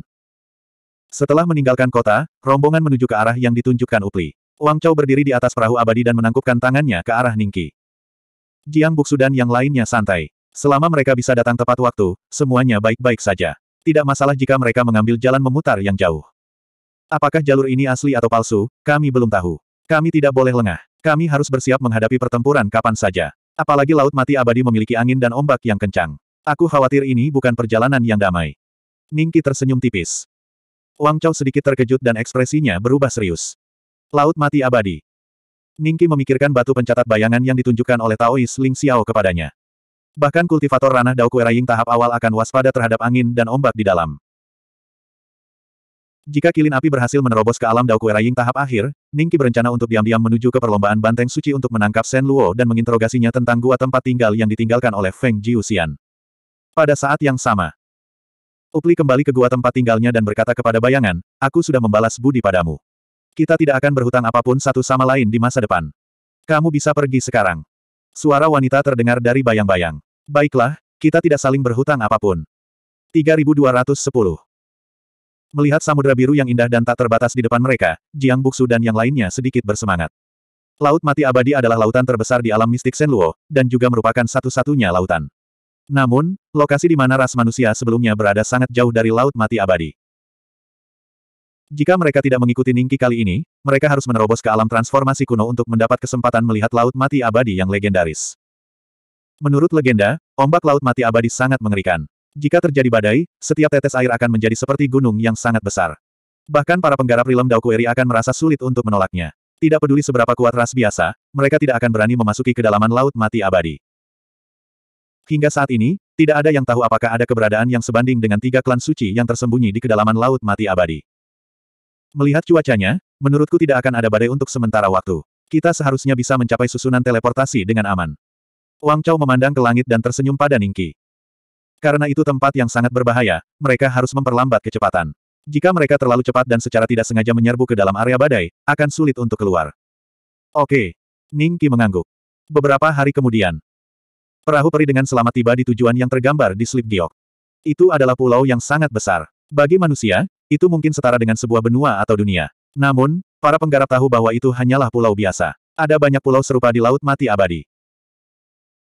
Speaker 1: Setelah meninggalkan kota, rombongan menuju ke arah yang ditunjukkan Upli. Wang Chao berdiri di atas perahu abadi dan menangkupkan tangannya ke arah Ningki. Jiang Buksu dan yang lainnya santai. Selama mereka bisa datang tepat waktu, semuanya baik-baik saja. Tidak masalah jika mereka mengambil jalan memutar yang jauh. Apakah jalur ini asli atau palsu, kami belum tahu. Kami tidak boleh lengah. Kami harus bersiap menghadapi pertempuran kapan saja. Apalagi Laut Mati Abadi memiliki angin dan ombak yang kencang. Aku khawatir ini bukan perjalanan yang damai. Ningki tersenyum tipis. Wang Chao sedikit terkejut dan ekspresinya berubah serius. Laut Mati Abadi. Ningki memikirkan batu pencatat bayangan yang ditunjukkan oleh Taois Ling Xiao kepadanya. Bahkan kultivator ranah Dao Kueraying tahap awal akan waspada terhadap angin dan ombak di dalam. Jika kilin api berhasil menerobos ke alam Dao Kue tahap akhir, Ningki berencana untuk diam-diam menuju ke perlombaan banteng suci untuk menangkap Shen Luo dan menginterogasinya tentang gua tempat tinggal yang ditinggalkan oleh Feng Jiuxian. Pada saat yang sama, Upli kembali ke gua tempat tinggalnya dan berkata kepada bayangan, aku sudah membalas budi padamu. Kita tidak akan berhutang apapun satu sama lain di masa depan. Kamu bisa pergi sekarang. Suara wanita terdengar dari bayang-bayang. Baiklah, kita tidak saling berhutang apapun. 3210 Melihat samudera biru yang indah dan tak terbatas di depan mereka, Jiang Buksu dan yang lainnya sedikit bersemangat. Laut Mati Abadi adalah lautan terbesar di alam mistik Senluo, dan juga merupakan satu-satunya lautan. Namun, lokasi di mana ras manusia sebelumnya berada sangat jauh dari Laut Mati Abadi. Jika mereka tidak mengikuti Ningki kali ini, mereka harus menerobos ke alam transformasi kuno untuk mendapat kesempatan melihat Laut Mati Abadi yang legendaris. Menurut legenda, ombak Laut Mati Abadi sangat mengerikan. Jika terjadi badai, setiap tetes air akan menjadi seperti gunung yang sangat besar. Bahkan para penggarap rilem Daokueri akan merasa sulit untuk menolaknya. Tidak peduli seberapa kuat ras biasa, mereka tidak akan berani memasuki kedalaman laut mati abadi. Hingga saat ini, tidak ada yang tahu apakah ada keberadaan yang sebanding dengan tiga klan suci yang tersembunyi di kedalaman laut mati abadi. Melihat cuacanya, menurutku tidak akan ada badai untuk sementara waktu. Kita seharusnya bisa mencapai susunan teleportasi dengan aman. Wang Chao memandang ke langit dan tersenyum pada Ningki. Karena itu tempat yang sangat berbahaya, mereka harus memperlambat kecepatan. Jika mereka terlalu cepat dan secara tidak sengaja menyerbu ke dalam area badai, akan sulit untuk keluar. Oke. Ning Qi mengangguk. Beberapa hari kemudian, perahu peri dengan selamat tiba di tujuan yang tergambar di slip giok. Itu adalah pulau yang sangat besar. Bagi manusia, itu mungkin setara dengan sebuah benua atau dunia. Namun, para penggarap tahu bahwa itu hanyalah pulau biasa. Ada banyak pulau serupa di Laut Mati Abadi.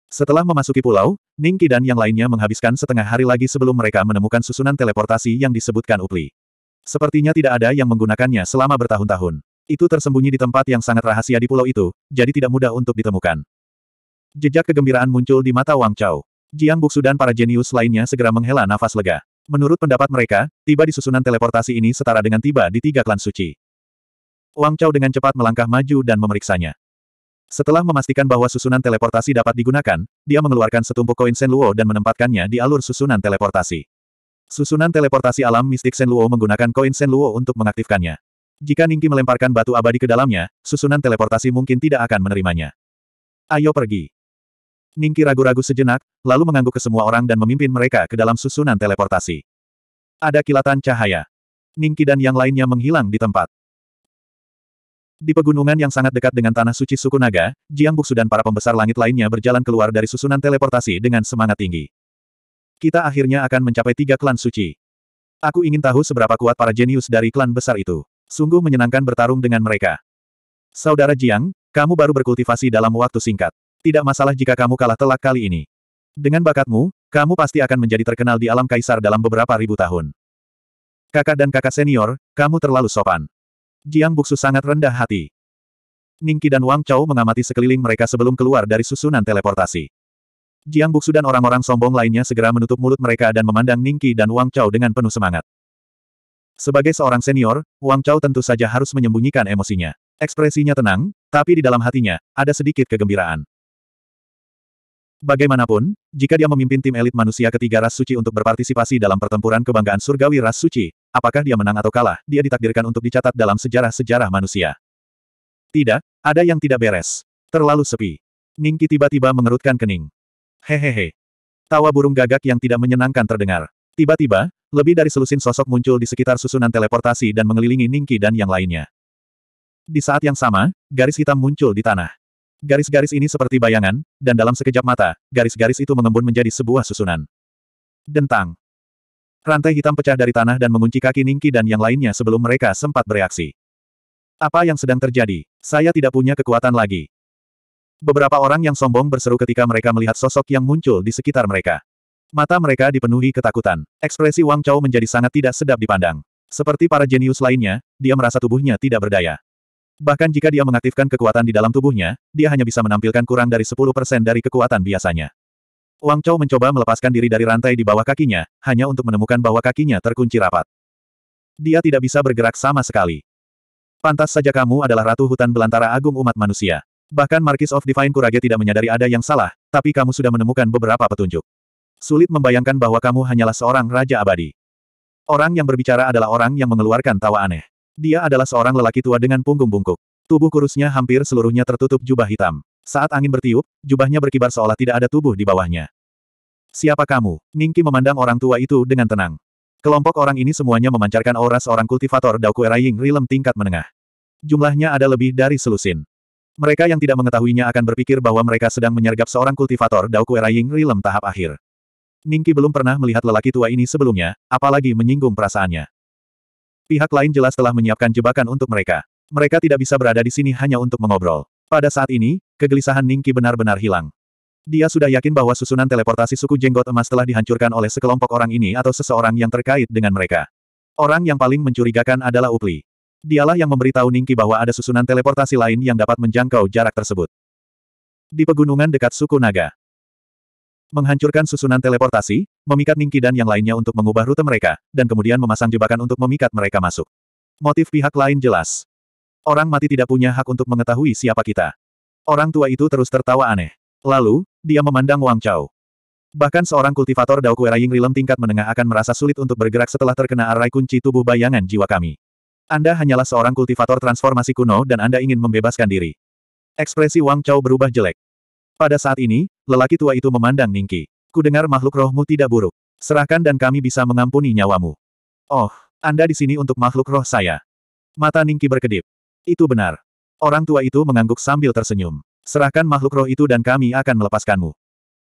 Speaker 1: Setelah memasuki pulau, Ningki dan yang lainnya menghabiskan setengah hari lagi sebelum mereka menemukan susunan teleportasi yang disebutkan Upli. Sepertinya tidak ada yang menggunakannya selama bertahun-tahun. Itu tersembunyi di tempat yang sangat rahasia di pulau itu, jadi tidak mudah untuk ditemukan. Jejak kegembiraan muncul di mata Wang Chao. Jiang Buksu dan para jenius lainnya segera menghela nafas lega. Menurut pendapat mereka, tiba di susunan teleportasi ini setara dengan tiba di tiga klan suci. Wang Chao dengan cepat melangkah maju dan memeriksanya. Setelah memastikan bahwa susunan teleportasi dapat digunakan, dia mengeluarkan setumpuk koin sen luo dan menempatkannya di alur susunan teleportasi. Susunan teleportasi alam mistik sen luo menggunakan koin sen luo untuk mengaktifkannya. Jika Ningki melemparkan batu abadi ke dalamnya, susunan teleportasi mungkin tidak akan menerimanya. Ayo pergi. Ningki ragu-ragu sejenak, lalu mengangguk ke semua orang dan memimpin mereka ke dalam susunan teleportasi. Ada kilatan cahaya. Ningki dan yang lainnya menghilang di tempat. Di pegunungan yang sangat dekat dengan tanah suci suku naga, Jiang Buksu dan para pembesar langit lainnya berjalan keluar dari susunan teleportasi dengan semangat tinggi. Kita akhirnya akan mencapai tiga klan suci. Aku ingin tahu seberapa kuat para jenius dari klan besar itu. Sungguh menyenangkan bertarung dengan mereka. Saudara Jiang, kamu baru berkultivasi dalam waktu singkat. Tidak masalah jika kamu kalah telak kali ini. Dengan bakatmu, kamu pasti akan menjadi terkenal di alam kaisar dalam beberapa ribu tahun. Kakak dan kakak senior, kamu terlalu sopan. Jiang Buksu sangat rendah hati. Ningki dan Wang Chao mengamati sekeliling mereka sebelum keluar dari susunan teleportasi. Jiang Buksu dan orang-orang sombong lainnya segera menutup mulut mereka dan memandang Ningki dan Wang Chao dengan penuh semangat. Sebagai seorang senior, Wang Chao tentu saja harus menyembunyikan emosinya. Ekspresinya tenang, tapi di dalam hatinya, ada sedikit kegembiraan. Bagaimanapun, jika dia memimpin tim elit manusia ketiga ras suci untuk berpartisipasi dalam pertempuran kebanggaan surgawi ras suci, apakah dia menang atau kalah, dia ditakdirkan untuk dicatat dalam sejarah-sejarah manusia. Tidak, ada yang tidak beres. Terlalu sepi. Ningki tiba-tiba mengerutkan kening. Hehehe. Tawa burung gagak yang tidak menyenangkan terdengar. Tiba-tiba, lebih dari selusin sosok muncul di sekitar susunan teleportasi dan mengelilingi Ningki dan yang lainnya. Di saat yang sama, garis hitam muncul di tanah. Garis-garis ini seperti bayangan, dan dalam sekejap mata, garis-garis itu mengembun menjadi sebuah susunan. Dentang. Rantai hitam pecah dari tanah dan mengunci kaki Ningki dan yang lainnya sebelum mereka sempat bereaksi. Apa yang sedang terjadi? Saya tidak punya kekuatan lagi. Beberapa orang yang sombong berseru ketika mereka melihat sosok yang muncul di sekitar mereka. Mata mereka dipenuhi ketakutan. Ekspresi Wang Chao menjadi sangat tidak sedap dipandang. Seperti para jenius lainnya, dia merasa tubuhnya tidak berdaya. Bahkan jika dia mengaktifkan kekuatan di dalam tubuhnya, dia hanya bisa menampilkan kurang dari 10% dari kekuatan biasanya. Wang Chou mencoba melepaskan diri dari rantai di bawah kakinya, hanya untuk menemukan bahwa kakinya terkunci rapat. Dia tidak bisa bergerak sama sekali. Pantas saja kamu adalah ratu hutan belantara agung umat manusia. Bahkan Marquis of Divine Kurage tidak menyadari ada yang salah, tapi kamu sudah menemukan beberapa petunjuk. Sulit membayangkan bahwa kamu hanyalah seorang raja abadi. Orang yang berbicara adalah orang yang mengeluarkan tawa aneh. Dia adalah seorang lelaki tua dengan punggung bungkuk. Tubuh kurusnya hampir seluruhnya tertutup jubah hitam. Saat angin bertiup, jubahnya berkibar seolah tidak ada tubuh di bawahnya. Siapa kamu? Ningki memandang orang tua itu dengan tenang. Kelompok orang ini semuanya memancarkan aura seorang kultivator Daoku Eraying Rilem tingkat menengah. Jumlahnya ada lebih dari selusin. Mereka yang tidak mengetahuinya akan berpikir bahwa mereka sedang menyergap seorang kultivator Daoku Eraying Rilem tahap akhir. Ningki belum pernah melihat lelaki tua ini sebelumnya, apalagi menyinggung perasaannya. Pihak lain jelas telah menyiapkan jebakan untuk mereka. Mereka tidak bisa berada di sini hanya untuk mengobrol. Pada saat ini, kegelisahan Ningki benar-benar hilang. Dia sudah yakin bahwa susunan teleportasi suku jenggot emas telah dihancurkan oleh sekelompok orang ini atau seseorang yang terkait dengan mereka. Orang yang paling mencurigakan adalah Upli. Dialah yang memberitahu Ningki bahwa ada susunan teleportasi lain yang dapat menjangkau jarak tersebut. Di pegunungan dekat suku Naga. Menghancurkan susunan teleportasi, memikat Ningki dan yang lainnya untuk mengubah rute mereka, dan kemudian memasang jebakan untuk memikat mereka masuk. Motif pihak lain jelas. Orang mati tidak punya hak untuk mengetahui siapa kita. Orang tua itu terus tertawa aneh. Lalu, dia memandang Wang Chao. Bahkan seorang kultivator Dao Kue Raying Rilem tingkat menengah akan merasa sulit untuk bergerak setelah terkena arai kunci tubuh bayangan jiwa kami. Anda hanyalah seorang kultivator transformasi kuno dan Anda ingin membebaskan diri. Ekspresi Wang Chao berubah jelek. Pada saat ini, lelaki tua itu memandang Ningki. Ku dengar makhluk rohmu tidak buruk. Serahkan dan kami bisa mengampuni nyawamu. Oh, Anda di sini untuk makhluk roh saya. Mata Ningki berkedip. Itu benar. Orang tua itu mengangguk sambil tersenyum. Serahkan makhluk roh itu dan kami akan melepaskanmu.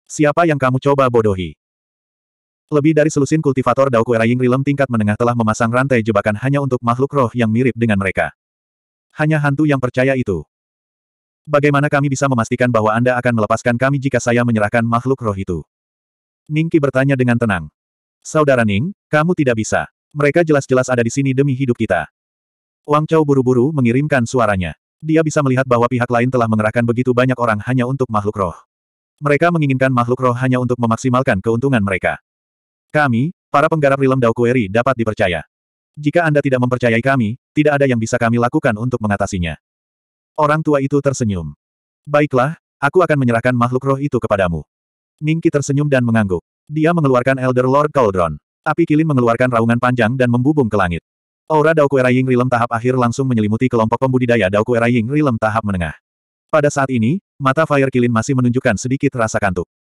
Speaker 1: Siapa yang kamu coba bodohi? Lebih dari selusin kultivator Dao Kueraying Rilem tingkat menengah telah memasang rantai jebakan hanya untuk makhluk roh yang mirip dengan mereka. Hanya hantu yang percaya itu. Bagaimana kami bisa memastikan bahwa Anda akan melepaskan kami jika saya menyerahkan makhluk roh itu? Ningki bertanya dengan tenang. Saudara Ning, kamu tidak bisa. Mereka jelas-jelas ada di sini demi hidup kita. Wang Chao buru-buru mengirimkan suaranya. Dia bisa melihat bahwa pihak lain telah mengerahkan begitu banyak orang hanya untuk makhluk roh. Mereka menginginkan makhluk roh hanya untuk memaksimalkan keuntungan mereka. Kami, para penggarap Rilem Dao Kueri dapat dipercaya. Jika Anda tidak mempercayai kami, tidak ada yang bisa kami lakukan untuk mengatasinya. Orang tua itu tersenyum. Baiklah, aku akan menyerahkan makhluk roh itu kepadamu. Ningki tersenyum dan mengangguk. Dia mengeluarkan Elder Lord Cauldron. Api kilin mengeluarkan raungan panjang dan membubung ke langit. Aura Daokue Ying Rilem tahap akhir langsung menyelimuti kelompok pembudidaya Daokue Ying Rilem tahap menengah. Pada saat ini, mata Fire Kilin masih menunjukkan sedikit rasa kantuk.